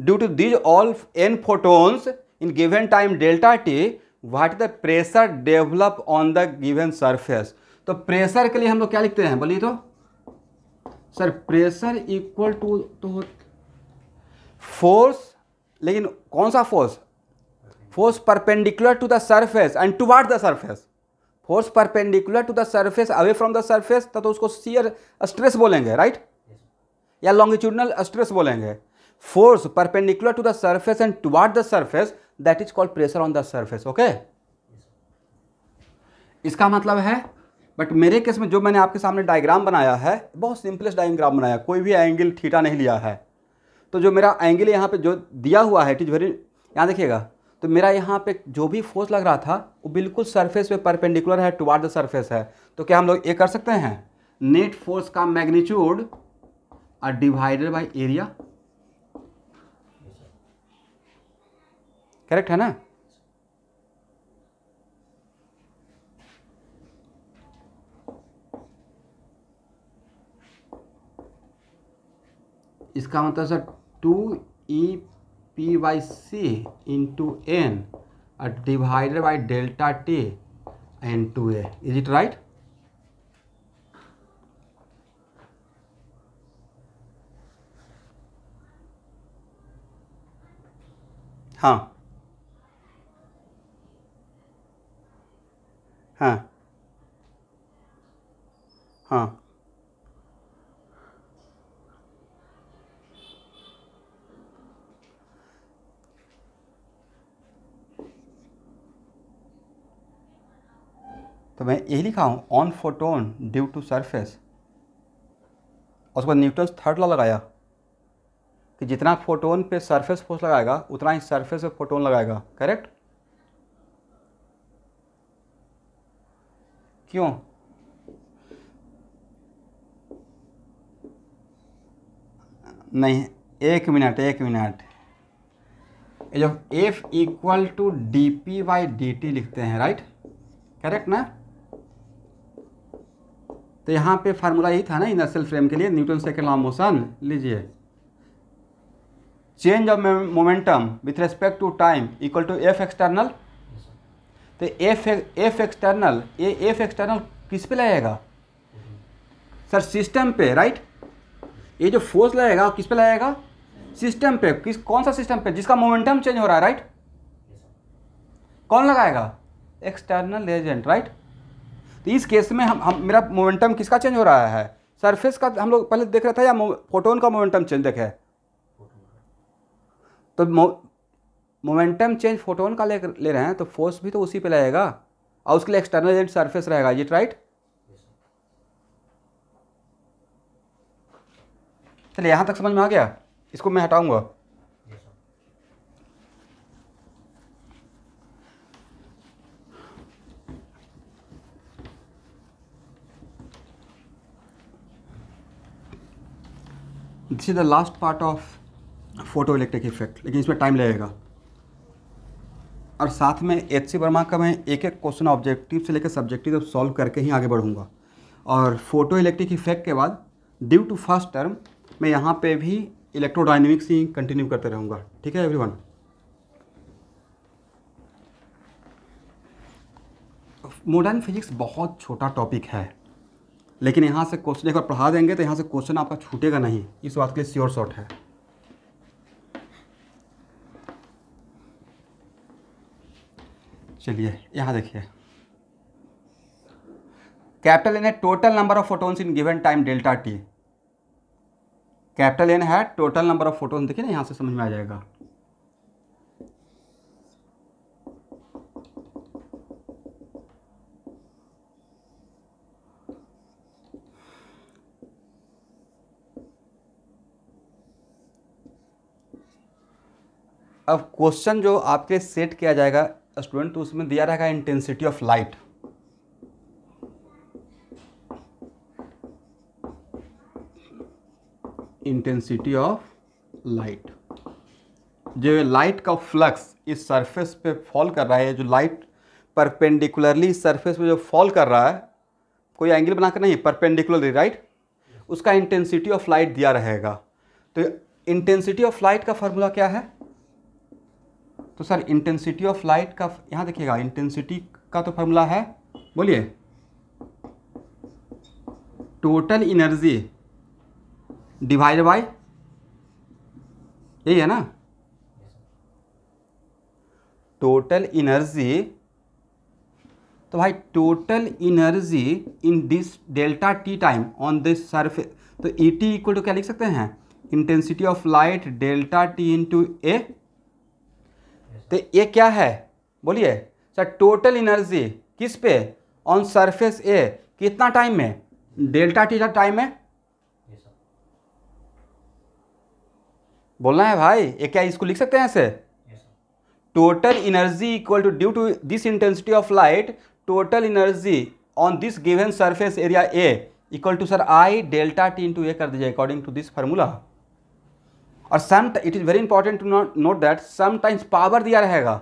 due to these all N photons in given time delta T what is the pressure develop on the given surface तो pressure के लिए हम लोग क्या लिखते हैं बोलिए तो सर प्रेशर इक्वल टू तो फोर्स लेकिन कौन सा force force perpendicular to the surface and to the surface force perpendicular to the surface away from the surface तो उसको सीयर स्ट्रेस बोलेंगे राइट right? या लॉन्गिट्यूडनल स्ट्रेस बोलेंगे force perpendicular to the surface and toward the surface that is called pressure on the surface okay इसका मतलब है but मेरे case में जो मैंने आपके सामने डायग्राम बनाया है बहुत सिंपलेस्ट डायग्राम बनाया कोई भी एंगल थीटा नहीं लिया है तो जो मेरा एंगल यहाँ पे जो दिया हुआ है इट इज़ वेरी यहाँ देखिएगा तो मेरा यहाँ पे जो भी फोर्स लग रहा था वो बिल्कुल सरफेस पे परपेंडिकुलर है टुवार्ड द सरफेस है तो क्या हम लोग ये कर सकते हैं नेट फोर्स का magnitude are divided by area correct है ना इसका मतलब sir two E P by C into N और divided by delta T N to A is it right हाँ हाँ हाँ तो मैं यही लिखा हूँ on photon due to surface उसके बाद न्यूटन थर्ड लॉ लगाया कि जितना फोटोन पे सरफेस फोर्स लगाएगा उतना ही सरफेस पे फोटोन लगाएगा करेक्ट क्यों नहीं एक मिनट एक मिनट जो F equal to D P by D T लिखते हैं राइट करेक्ट ना तो यहाँ पे फार्मूला यही था ना इनर्सल फ्रेम के लिए न्यूटन सेकेंड लॉ मोशन लीजिए change of momentum with respect to time equal to F external तो एफ एफ एक्सटर्नल ये एफ एक्सटर्नल किस पे लगेगा सर सिस्टम पे राइट ये जो फोर्स लगेगा किस पे लगेगा सिस्टम पे किस कौन सा सिस्टम पे जिसका मोमेंटम चेंज हो रहा है राइट कौन लगाएगा एक्सटर्नल एजेंट राइट तो इस केस में हम, हम मेरा मोमेंटम किसका चेंज हो रहा है सरफेस का हम लोग पहले देख रहे थे या फोटोन का मोमेंटम चेंज देखे तो मोमेंटम चेंज फोटोन का ले ले रहे हैं तो फोर्स भी तो उसी पे लगेगा और उसके लिए एक्सटर्नल एजेंट सरफेस रहेगा ये राइट चलिए यहाँ तक समझ में आ गया इसको मैं हटाऊंगा this is the last part of photo electric effect लेकिन इसमें टाइम लगेगा और साथ में एच सी वर्मा का मैं एक एक क्वेश्चन ऑब्जेक्टिव से लेकर सब्जेक्टिव तक सॉल्व करके ही आगे बढ़ूँगा और फोटो इलेक्ट्रिक इफेक्ट के बाद ड्यू टू फर्स्ट टर्म मैं यहाँ पे भी इलेक्ट्रोडाइनमिक्स ही कंटिन्यू करते रहूँगा ठीक है एवरीवन मॉडर्न फिजिक्स बहुत छोटा टॉपिक है लेकिन यहाँ से क्वेश्चन एक बार पढ़ा देंगे तो यहाँ से क्वेश्चन आपका छूटेगा नहीं इस बात के लिए श्योर शॉर्ट है चलिए यहाँ देखिए कैपिटल एन है total number of photons in given time delta T capital N है टोटल नंबर ऑफ फोटोन देखिए ना यहाँ से समझ में आ जाएगा अब क्वेश्चन जो आपके सेट किया जाएगा स्टूडेंट तो उसमें दिया रहेगा intensity of light intensity of light जो लाइट का फ्लक्स इस सरफेस पे फॉल कर रहा है जो लाइट परपेंडिकुलरली सरफेस पे जो फॉल कर रहा है कोई एंगल बनाकर नहीं परपेंडिकुलरली राइट उसका इंटेंसिटी ऑफ लाइट दिया रहेगा तो इंटेंसिटी ऑफ लाइट का फॉर्मूला क्या है तो सर इंटेंसिटी ऑफ लाइट का यहाँ देखिएगा इंटेंसिटी का तो फॉर्मूला है बोलिए टोटल इनर्जी डिवाइड बाय यही है ना टोटल इनर्जी तो भाई total energy in this delta T time on this surface तो ई टी इक्वल टू क्या लिख सकते हैं intensity of light delta T into A तो ये क्या है बोलिए सर टोटल एनर्जी किस पे ऑन सरफेस ए कितना टाइम में डेल्टा टी का टाइम में बोलना है भाई ये क्या इसको लिख सकते हैं ऐसे total energy equal to due to this intensity of light total energy on this given surface area A equal to sir I delta T into A कर दीजिए अकॉर्डिंग टू दिस फार्मूला और some it is very important to note that sometimes power दिया रहेगा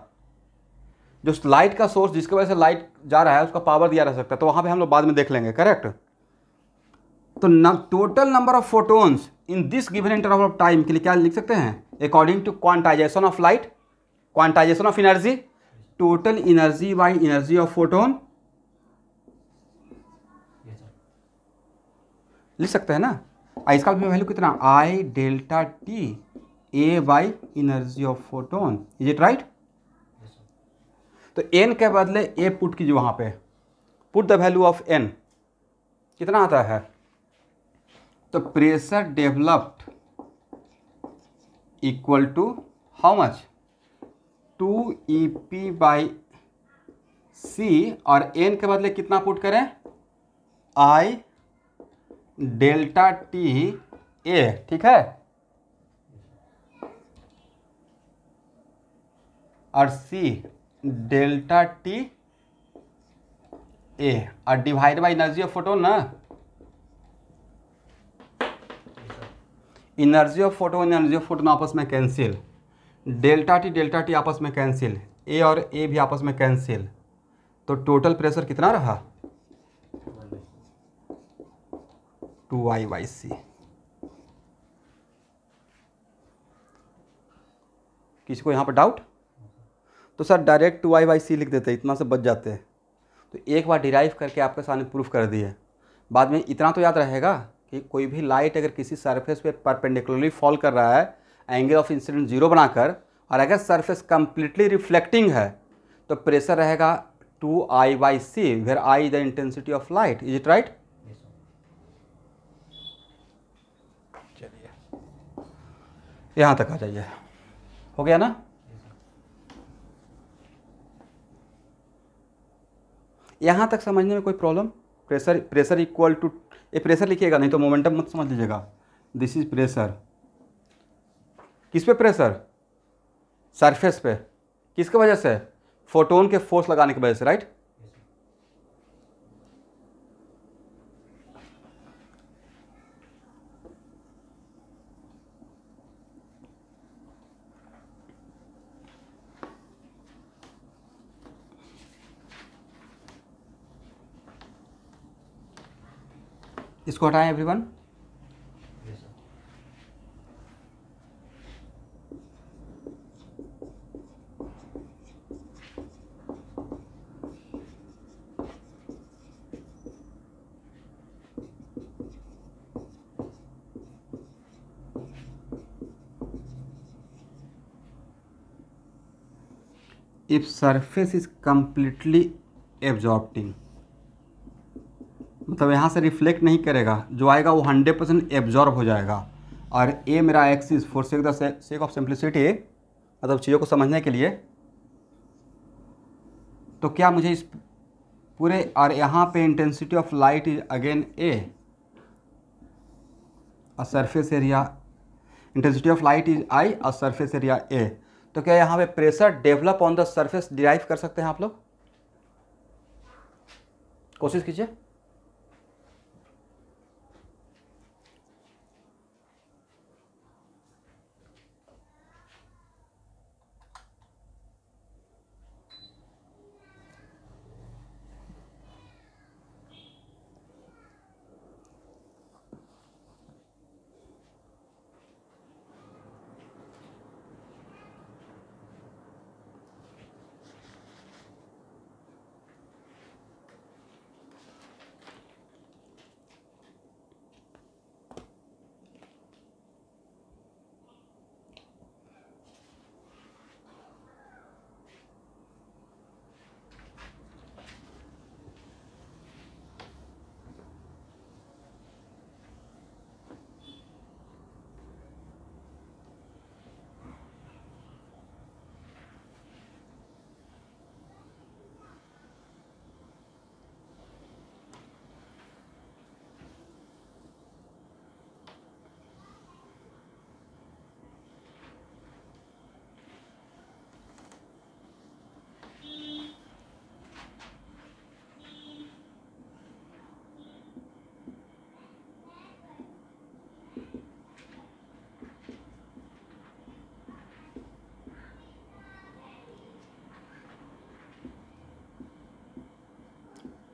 जो light का source जिसकी वजह से लाइट जा रहा है उसका पावर दिया रह सकता है तो वहाँ पे हम लोग बाद में देख लेंगे करेक्ट तो न total number of photons in this given interval of time के लिए क्या लिख सकते हैं according to quantization of light quantization of energy total energy by energy of photon लिख सकते हैं ना इसका वैल्यू कितना I delta T A by energy of photon is it right तो एन के बदले ए पुट कीजिए वहाँ पे put the value of N कितना आता है तो pressure developed equal to how much two E P by C और एन के बदले कितना पुट करें आई डेल्टा टी ए ठीक है और सी डेल्टा टी ए और divide by energy of photo ना energy of photo energy of photo आपस में cancel delta T delta T आपस में कैंसिल ए और ए भी आपस में कैंसिल तो टोटल प्रेशर कितना रहा टू वाई वाई सी किसी को यहाँ पर डाउट तो sir direct two Y by C लिख देते इतना से बच जाते तो एक बार डिराइव करके आपके सामने प्रूफ कर दिए बाद में इतना तो याद रहेगा कि कोई भी लाइट अगर किसी सरफेस पे परपेंडिकुलरली फॉल कर रहा है एंगल ऑफ इंसिडेंट जीरो बनाकर और अगर सरफेस कम्प्लीटली रिफ्लेक्टिंग है तो प्रेशर रहेगा two I by C where I the intensity of light is it right यहाँ तक आ जाइए हो गया ना यहाँ तक समझने में कोई problem pressure pressure equal to ये प्रेशर लिखिएगा नहीं तो मोमेंटम मत समझ लीजिएगा दिस इज प्रेशर किस पे प्रेशर सरफेस पे किसके वजह से फोटोन के फोर्स लगाने की वजह से राइट इसको हटाएं everyone if surface is completely absorbing मतलब यहाँ से रिफ्लेक्ट नहीं करेगा जो आएगा वो हंड्रेड परसेंट एब्जॉर्ब हो जाएगा और ए मेरा axis for sake sake of simplicity मतलब चीज़ों को समझने के लिए तो क्या मुझे इस पूरे और यहाँ पे intensity of light is again A और surface area intensity of light is I और सरफेस एरिया ए तो क्या यहाँ पे pressure develop on the surface derive कर सकते हैं आप लोग कोशिश कीजिए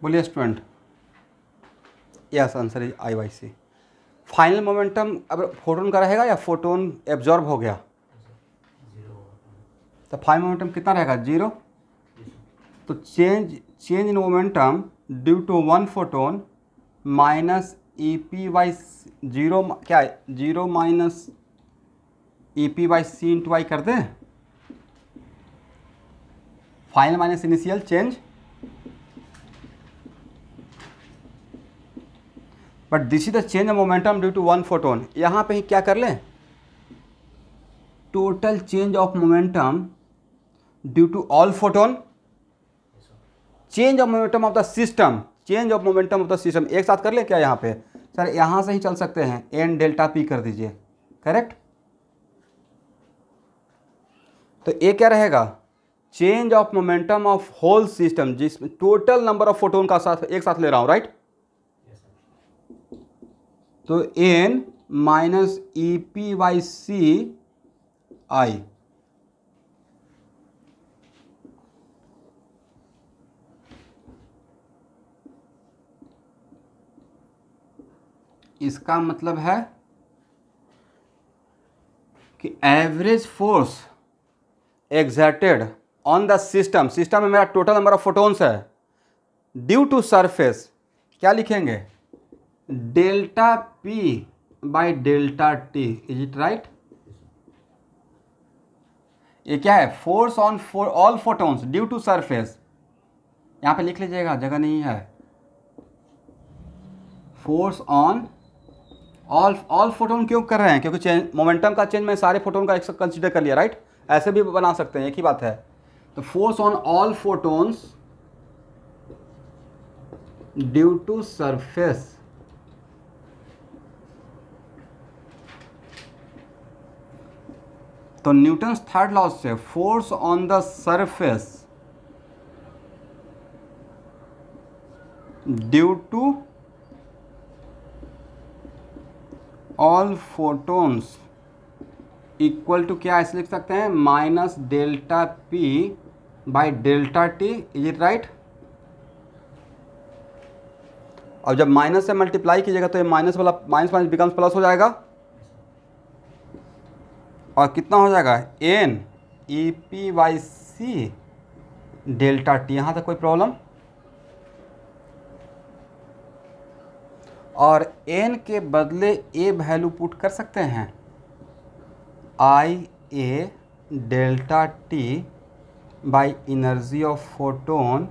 बोलिए student yes answer is I by C final momentum अब फोटोन का रहेगा या फोटोन एब्जॉर्ब हो गया तो फाइनल मोमेंटम कितना रहेगा जीरो तो change change in momentum due to one photon minus E P by zero क्या है zero minus E P by C into Y कर दें final minus initial change but this is the change of momentum due to one photon यहाँ पे ही क्या कर लें total change of momentum due to all photon change of momentum of the system change of momentum of the system एक साथ कर ले क्या यहाँ पे सर यहाँ से ही चल सकते हैं एन डेल्टा पी कर दीजिए करेक्ट तो ये क्या रहेगा change of momentum of whole system जिसमें टोटल नंबर ऑफ फोटोन का साथ एक साथ ले रहा हूँ राइट तो N minus E P by C I इसका मतलब है कि average force exerted on the system system में मेरा टोटल नंबर ऑफ फोटोन्स है ड्यू टू सरफेस क्या लिखेंगे delta P by delta T is it right ये क्या है force on for all photons due to surface यहां पे लिख लीजिएगा जगह नहीं है force on all all photon क्यों कर रहे हैं क्योंकि चेंज मोमेंटम का चेंज में सारे फोटोन का एक साथ कंसिडर कर लिया राइट ऐसे भी बना सकते हैं एक ही बात है तो force on all photons due to surface तो न्यूटन्स थर्ड लॉ से force on the surface due to all photons equal to क्या ऐसे लिख सकते हैं minus delta P by delta T is it right और जब माइनस से मल्टीप्लाई कीजिएगा तो ये माइनस वाला माइनस माइनस बिकम्स प्लस हो जाएगा और कितना हो जाएगा N E P by C delta T यहाँ तक कोई प्रॉब्लम और एन के बदले ए वैल्यू पुट कर सकते हैं I A delta T by energy of photon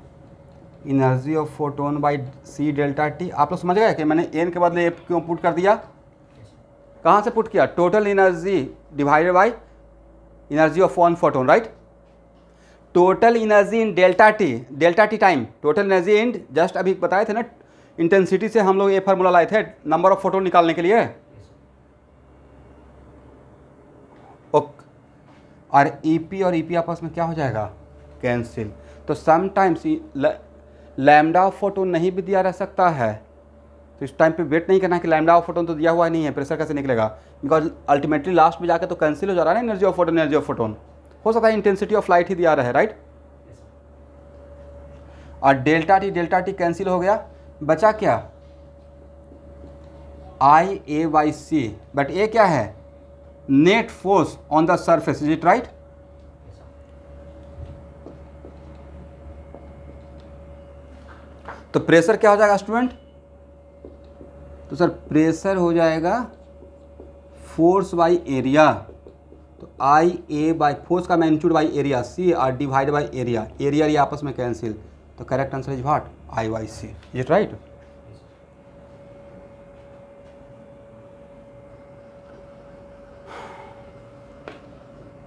energy of photon by C delta T आप लोग समझ गए कि मैंने एन के बदले ए क्यों पुट कर दिया कहाँ से पुट किया total energy divided by energy of one photon right total energy in delta T delta T time total energy in just अभी बताए थे ना इंटेंसिटी से हम लोग ये फार्मूला लाए थे नंबर ऑफ फोटोन निकालने के लिए ओके ई पी और ई e पी e आपस में क्या हो जाएगा कैंसिल तो समटाइम्स लैमडा फोटोन नहीं भी दिया रह सकता है तो इस टाइम पे वेट नहीं करना है कि लैमडा ऑफ फोटोन तो दिया हुआ नहीं है प्रेशर कैसे निकलेगा बिकॉज अल्टीमेटली लास्ट में जाकर तो कैंसिल हो जा रहा है ना energy of photon energy of photon हो सकता है इंटेंसिटी ऑफ लाइट ही दिया रहा है राइट और delta T delta T cancel हो गया बचा क्या आई ए वाई सी बट ए क्या है net force on the surface is it right तो प्रेशर क्या हो जाएगा स्टूडेंट तो सर प्रेशर हो जाएगा फोर्स बाई एरिया तो आई ए बाई फोर्स का magnitude by area C R divide by area area ये आपस में कैंसिल तो correct answer is what I by C is right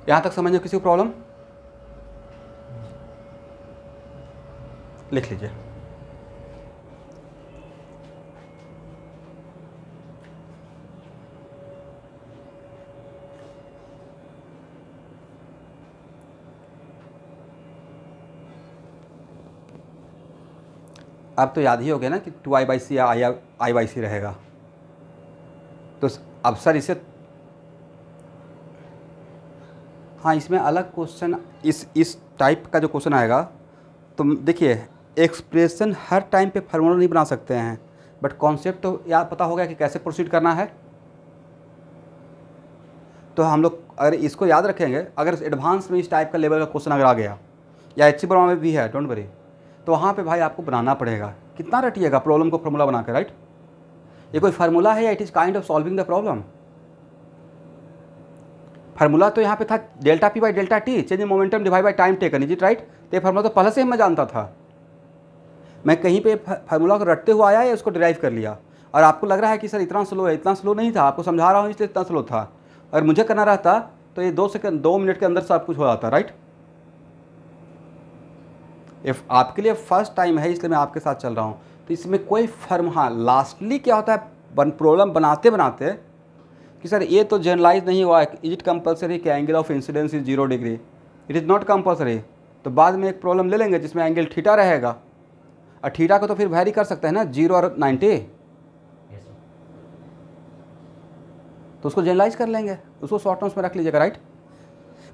यहां तक समझो किसी को प्रॉब्लम लिख लीजिए अब तो याद ही हो गया ना कि टू आई बाई सी या आई आई बाई सी रहेगा तो अब सर इसे हाँ इसमें अलग क्वेश्चन इस इस टाइप का जो क्वेश्चन आएगा तो देखिए एक्सप्रेशन हर टाइम पे फार्मूला नहीं बना सकते हैं बट कॉन्सेप्ट तो याद पता हो गया कि कैसे प्रोसीड करना है तो हम लोग अगर इसको याद रखेंगे अगर एडवांस में इस टाइप का लेवल का क्वेश्चन अगर आ गया या एच सी में भी है डोंट वरी तो वहाँ पे भाई आपको बनाना पड़ेगा कितना रटिएगा प्रॉब्लम को फॉर्मूला बना के राइट ये कोई फार्मूला है या it is kind of solving the problem formula तो यहाँ पे था delta P by delta T change in momentum divide by time taken is it right तो ये फार्मूला तो पहले से ही मैं जानता था मैं कहीं पे फार्मूला को रटते हुए आया या उसको ड्राइव कर लिया और आपको लग रहा है कि सर इतना स्लो है इतना स्लो नहीं था आपको समझा रहा हूँ इसलिए इतना स्लो था अगर मुझे करना रहता तो ये दो सेकंड दो मिनट के अंदर सब कुछ हो जाता राइट इफ आपके लिए फर्स्ट टाइम है इसलिए मैं आपके साथ चल रहा हूँ तो इसमें कोई फर्म हाँ लास्टली क्या होता है बन प्रॉब्लम बनाते बनाते कि सर ये तो जर्नलाइज नहीं हुआ है इज इट कम्पल्सरी कि angle of incidence is zero degree it is not compulsory तो बाद में एक प्रॉब्लम ले लेंगे जिसमें एंगल ठीठा रहेगा और ठीठा को तो फिर वैरी कर सकते हैं ना जीरो और नाइन्टी तो उसको जनरलाइज कर लेंगे उसको शॉर्ट टर्म्स में रख लीजिएगा राइट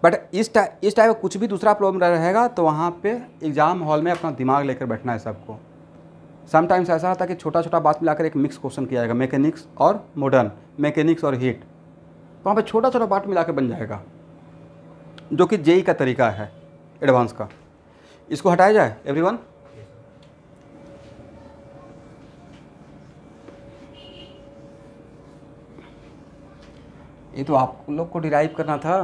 बट इस टाइप इस टाइप का कुछ भी दूसरा प्रॉब्लम रहेगा तो वहाँ पे एग्ज़ाम हॉल में अपना दिमाग लेकर बैठना है सबको समटाइम्स ऐसा होता है कि छोटा छोटा बात मिलाकर एक मिक्स क्वेश्चन किया जाएगा मैकेनिक्स और मॉडर्न मैकेनिक्स और हीट तो वहाँ पर छोटा छोटा बात मिला बन जाएगा जो कि जेई e का तरीका है एडवांस का इसको हटाया जाए एवरी ये तो आप लोग को डिराइव करना था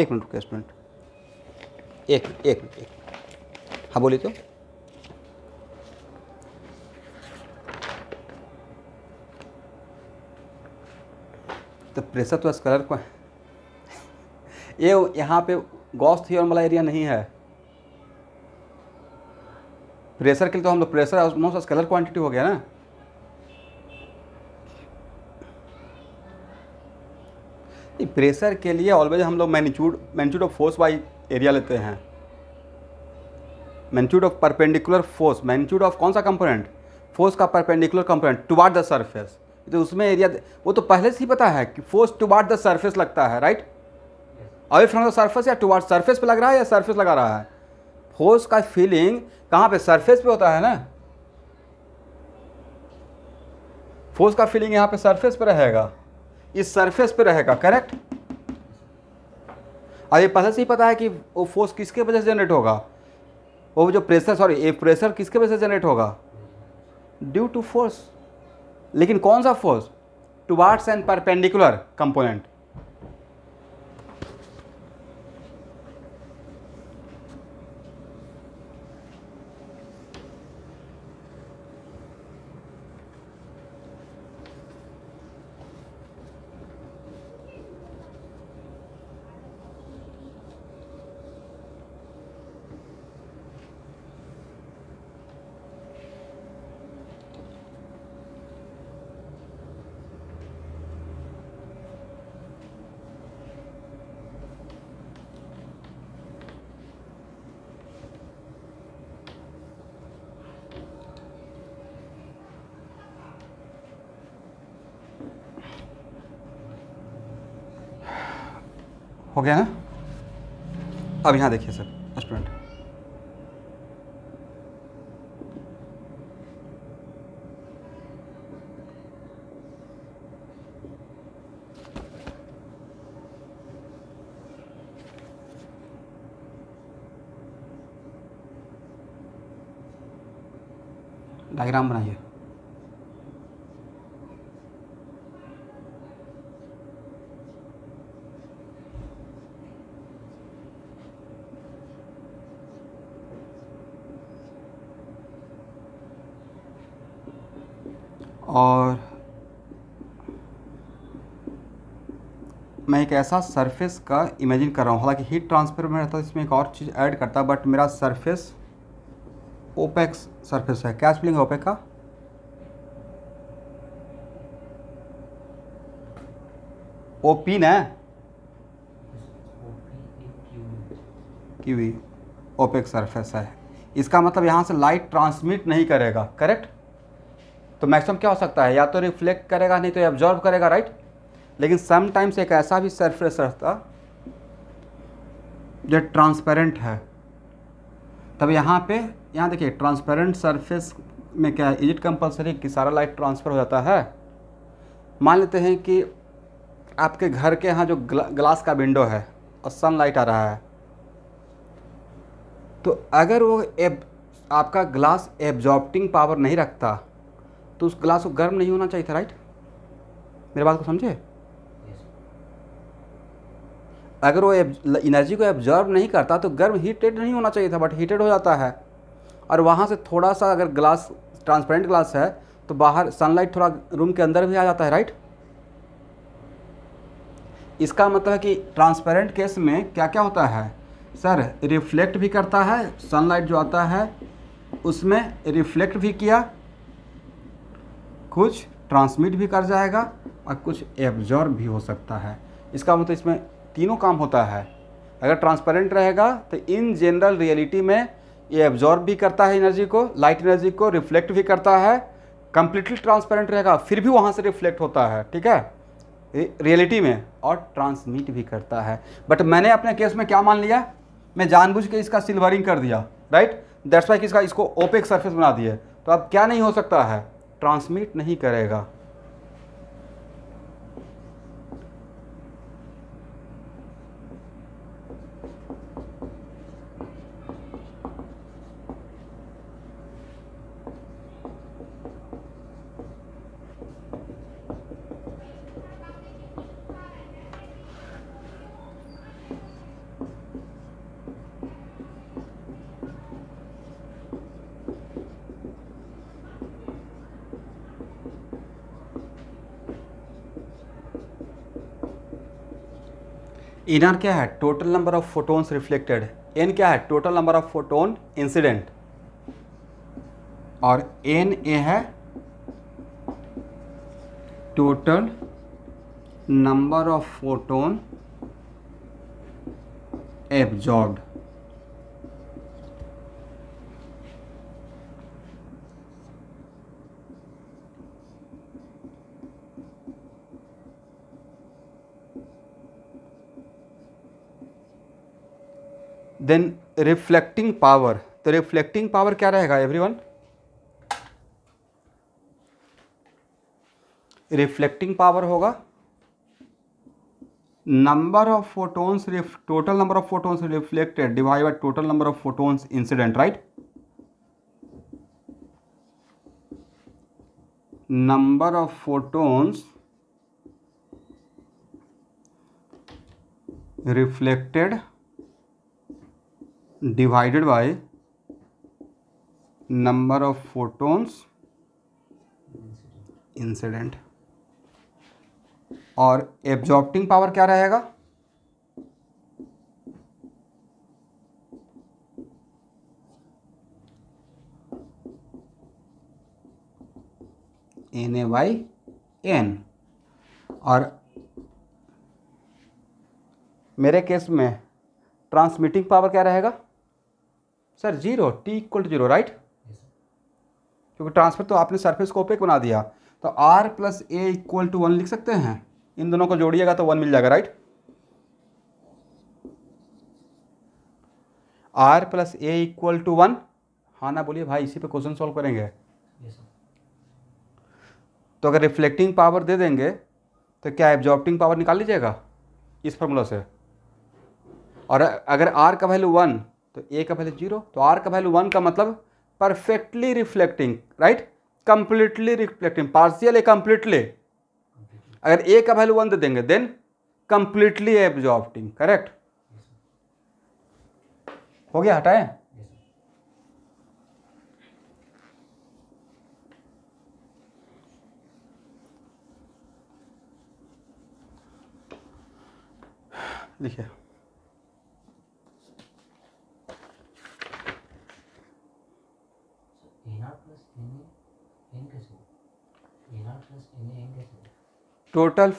एक मिनट रुके स्टूडेंट एक मिनट एक मिनट एक हाँ बोलिए तो तो प्रेशर तो स्कलर को ये यह यहाँ पे गॉस थी और मला एरिया नहीं है प्रेशर के लिए तो हम लोग प्रेशर ऑलमोस्ट स्कलर क्वांटिटी हो गया ना प्रेशर के लिए ऑलवेज हम लोग magnitude magnitude of force by area लेते हैं magnitude of perpendicular force magnitude of कौन सा कंपोनेंट फोर्स का perpendicular component toward the surface तो उसमें एरिया वो तो पहले से ही पता है कि फोर्स टुवार्ड द सर्फेस लगता है right away from the surface या टुवार्ड सर्फेस पे लग रहा है या सर्फेस लगा रहा है फोर्स का फीलिंग कहाँ पे सर्फेस पे होता है ना फोर्स का फीलिंग यहाँ पे सर्फेस पे रहेगा इस सरफेस पे रहेगा करेक्ट अब ये पहले से ही पता है कि वो फोर्स किसके वजह से जनरेट होगा वो जो प्रेशर सॉरी ये प्रेशर किसके वजह से जनरेट होगा ड्यू टू फोर्स लेकिन कौन सा force towards and perpendicular component गया है अब यहाँ देखिए सर स्टूडेंट डायग्राम बनाइए और मैं एक ऐसा सरफेस का इमेजिन कर रहा हूँ हालांकि हीट ट्रांसफर में रहता है इसमें एक और चीज़ ऐड करता बट मेरा सरफेस ओपेक्स सरफेस है क्या स्पेलिंग ओपेक का ओपीन है किवी ओपेक सरफेस है इसका मतलब यहाँ से लाइट ट्रांसमिट नहीं करेगा करेक्ट तो मैक्सिमम क्या हो सकता है या तो रिफ्लेक्ट करेगा नहीं तो एब्जॉर्व करेगा राइट लेकिन समटाइम्स एक ऐसा भी सरफेस रहता जो ट्रांसपेरेंट है तब यहाँ पे यहाँ देखिए ट्रांसपेरेंट सरफेस में क्या है इजिट इट कंपलसरी कि सारा लाइट ट्रांसफ़र हो जाता है मान लेते हैं कि आपके घर के यहाँ जो ग्ला, ग्लास का विंडो है और सन आ रहा है तो अगर वो एब आपका ग्लास एब्जॉर्बिंग पावर नहीं रखता तो उस ग्लास को गर्म नहीं होना चाहिए था राइट मेरे बात को समझे अगर वो एनर्जी को एब्जॉर्व नहीं करता तो गर्म हीटेड नहीं होना चाहिए था बट हीटेड हो जाता है और वहाँ से थोड़ा सा अगर ग्लास ट्रांसपेरेंट ग्लास है तो बाहर सनलाइट थोड़ा रूम के अंदर भी आ जाता है राइट इसका मतलब है कि ट्रांसपेरेंट केस में क्या क्या होता है सर रिफ्लेक्ट भी करता है सनलाइट जो आता है उसमें रिफ्लेक्ट भी किया कुछ ट्रांसमिट भी कर जाएगा और कुछ एब्जॉर्ब भी हो सकता है इसका मतलब इसमें तीनों काम होता है अगर ट्रांसपेरेंट रहेगा तो इन जनरल रियलिटी में ये एब्जॉर्ब भी करता है एनर्जी को लाइट एनर्जी को रिफ्लेक्ट भी करता है कंप्लीटली ट्रांसपेरेंट रहेगा फिर भी वहाँ से रिफ्लेक्ट होता है ठीक है रियलिटी में और ट्रांसमिट भी करता है बट मैंने अपने केस में क्या मान लिया मैं जानबूझ के इसका सिल्वरिंग कर दिया राइट दैट्स वाई कि इसका इसको ओपेक सर्फेस बना दिए तो अब क्या नहीं हो सकता है ट्रांसमिट नहीं करेगा इनर क्या है total number of photons reflected N क्या है total number of photon incident और एन ए है total number of photon absorbed then reflecting power तो रिफ्लेक्टिंग पावर क्या रहेगा एवरीवन रिफ्लेक्टिंग पावर होगा number of photons total number of photons reflected divide by total number of photons incident right number of photons reflected divided by number of photons incident और absorbing power क्या रहेगा N A Y N और मेरे case में transmitting power क्या रहेगा sir zero T equal to zero right क्योंकि transfer तो आपने सरफेस को ओपेक बना दिया तो R plus A equal to one लिख सकते हैं इन दोनों को जोड़िएगा तो वन मिल जाएगा right R plus A equal to one हाँ ना बोलिए भाई इसी पे क्वेश्चन सॉल्व करेंगे तो अगर रिफ्लेक्टिंग पावर दे देंगे तो क्या एब्जॉर्बिंग पावर निकाल लीजिएगा इस फॉर्मूला से और अगर आर का वैल्यू वन तो ए का वैल्यू जीरो तो आर का वैल्यू वन का मतलब perfectly reflecting right completely reflecting partial A completely अगर ए का वैल्यू वन दे देंगे देन कंप्लीटली एब्जॉर्बिंग करेक्ट हो गया हटाए लिखिए टोटल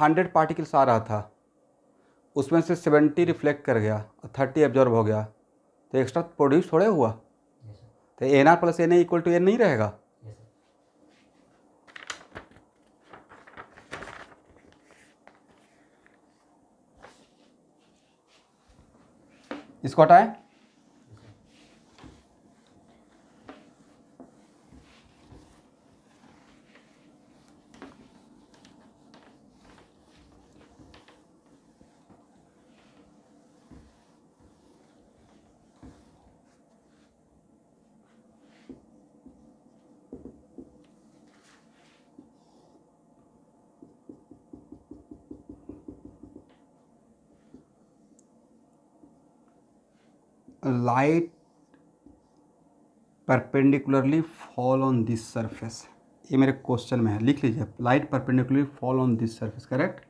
हंड्रेड पार्टिकल्स आ रहा था उसमें से सेवेंटी रिफ्लेक्ट कर गया और थर्टी एब्जॉर्ब हो गया तो एक्स्ट्रा प्रोड्यूस थोड़े हुआ तो N R plus N equal to N नहीं रहेगा इसको हटाएं light perpendicularly fall on this surface ये मेरे क्वेश्चन में है लिख लीजिए light perpendicularly fall on this surface correct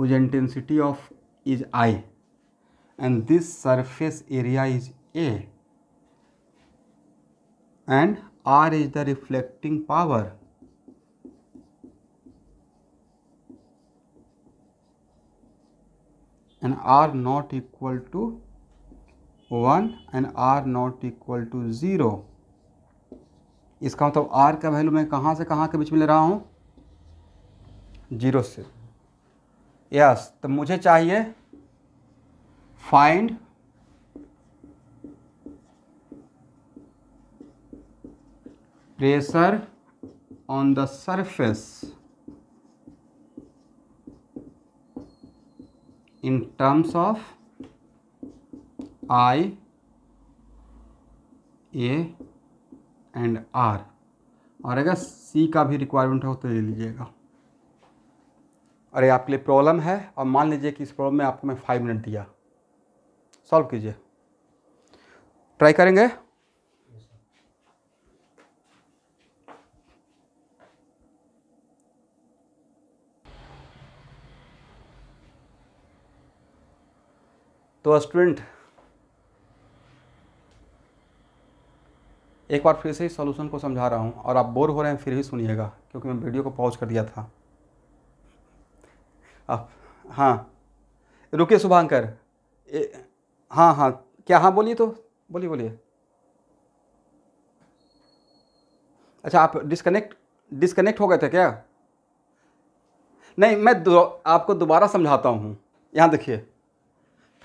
whose intensity of is I and this surface area is A and R is the reflecting power and R not equal to one and R not equal to zero इसका मतलब R का value मैं कहाँ से कहाँ के बीच में ले रहा हूँ जीरो से यस yes, तो मुझे चाहिए find pressure on the surface in terms of I A and R और अगर सी का भी रिक्वायरमेंट हो तो ले लीजिएगा और ये आपके लिए प्रॉब्लम है और मान लीजिए कि इस प्रॉब्लम में आपको मैं फाइव मिनट दिया सॉल्व कीजिए ट्राई करेंगे तो स्टूडेंट एक बार फिर से इस सॉल्यूशन को समझा रहा हूँ और आप बोर हो रहे हैं फिर भी सुनिएगा क्योंकि मैं वीडियो को पॉज कर दिया था आप हाँ रुके शुभांकर हाँ हाँ क्या हाँ बोलिए तो बोलिए बोलिए अच्छा आप डिस्कनेक्ट डिस्कनेक्ट हो गए थे क्या नहीं मैं दो, आपको दोबारा समझाता हूँ यहाँ देखिए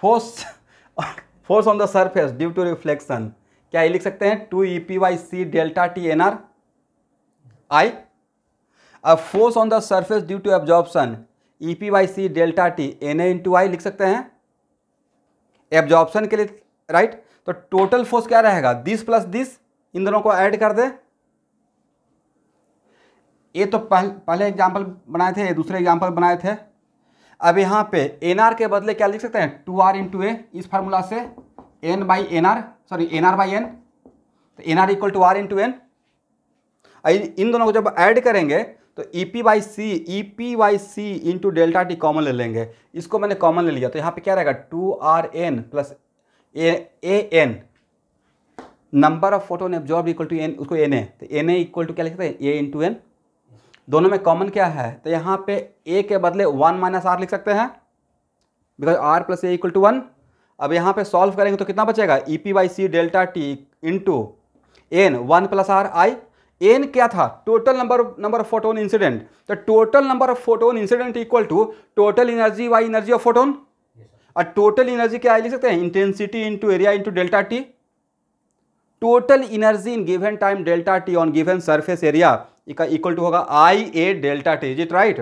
force force on the surface due to reflection क्या ये लिख सकते हैं two E P by C delta T N R I अब force on the surface due to absorption E P by C delta T N A into I लिख सकते हैं absorption के लिए राइट तो टोटल फोर्स क्या रहेगा this plus this in दोनों को ऐड कर दे ये तो पहले पहले एग्जाम्पल बनाए थे दूसरे एग्जाम्पल बनाए थे अब यहाँ पे एन आर के बदले क्या लिख सकते हैं टू आर इंटू ए इस फार्मूला से N by N R sorry N R by N तो N R equal to R to N इन दोनों को जब ऐड करेंगे तो E P by C E P by C two delta T common ले लेंगे इसको मैंने कॉमन ले लिया तो यहाँ पे क्या रहेगा two R N plus A A N number of photon absorb equal to N उसको एन ए तो एन ए इक्वल टू क्या लिख सकते हैं ए इंटू एन दोनों में कॉमन क्या है तो यहाँ पे ए के बदले वन माइनस आर लिख सकते हैं because R plus A equal to one अब यहाँ पे सॉल्व करेंगे तो कितना बचेगा E P by C delta T into N one plus R I N क्या था total number number of photon incident तो total number of photon incident equal to total energy by energy of photon और total energy क्या लिख सकते हैं intensity into area into delta T total energy in given time delta T on given surface area equal to होगा I A delta T is it right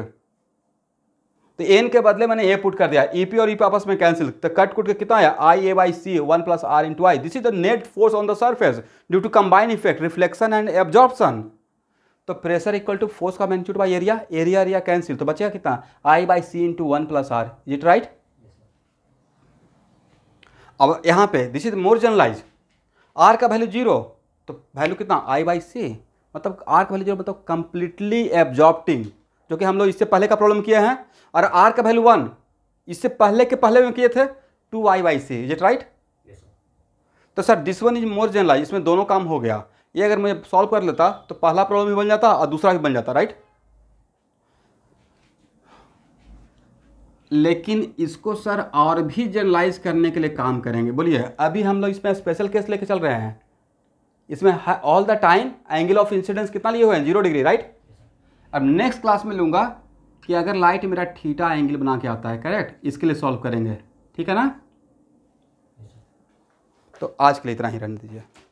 तो N के बदले मैंने ए पुट कर दिया ईपी e और E P e आपस में कैंसिल तो कट कुट के कितना आया I A by C one plus R into I this is the net force on the surface due to combine effect reflection and absorption तो प्रेशर इक्वल टू फोर्स का magnitude by area area area cancel तो बचेगा कितना I by C into one plus R is it right अब यहाँ पे this is more generalise R का value zero तो वैल्यू कितना आई बाई सी मतलब आर का वैल्यू जीरो मतलब कंप्लीटली एब्जॉर्बिंग जो कि हम लोग इससे पहले का प्रॉब्लम किए हैं और आर का वैल्यू वन इससे पहले के पहले में किए थे two Y by C is it right तो sir this one is more generalise इसमें दोनों काम हो गया ये अगर मैं सॉल्व कर लेता तो पहला प्रॉब्लम भी बन जाता और दूसरा भी बन जाता राइट लेकिन इसको सर और भी जनरलाइज करने के लिए काम करेंगे बोलिए अभी हम लोग इसमें स्पेशल केस लेके चल रहे हैं इसमें all the time angle of incidence कितना लिए हुए हैं जीरो डिग्री राइट अब नेक्स्ट क्लास में लूंगा कि अगर लाइट मेरा थीटा एंगल बना के आता है करेक्ट इसके लिए सॉल्व करेंगे ठीक है ना तो आज के लिए इतना ही रहने दीजिए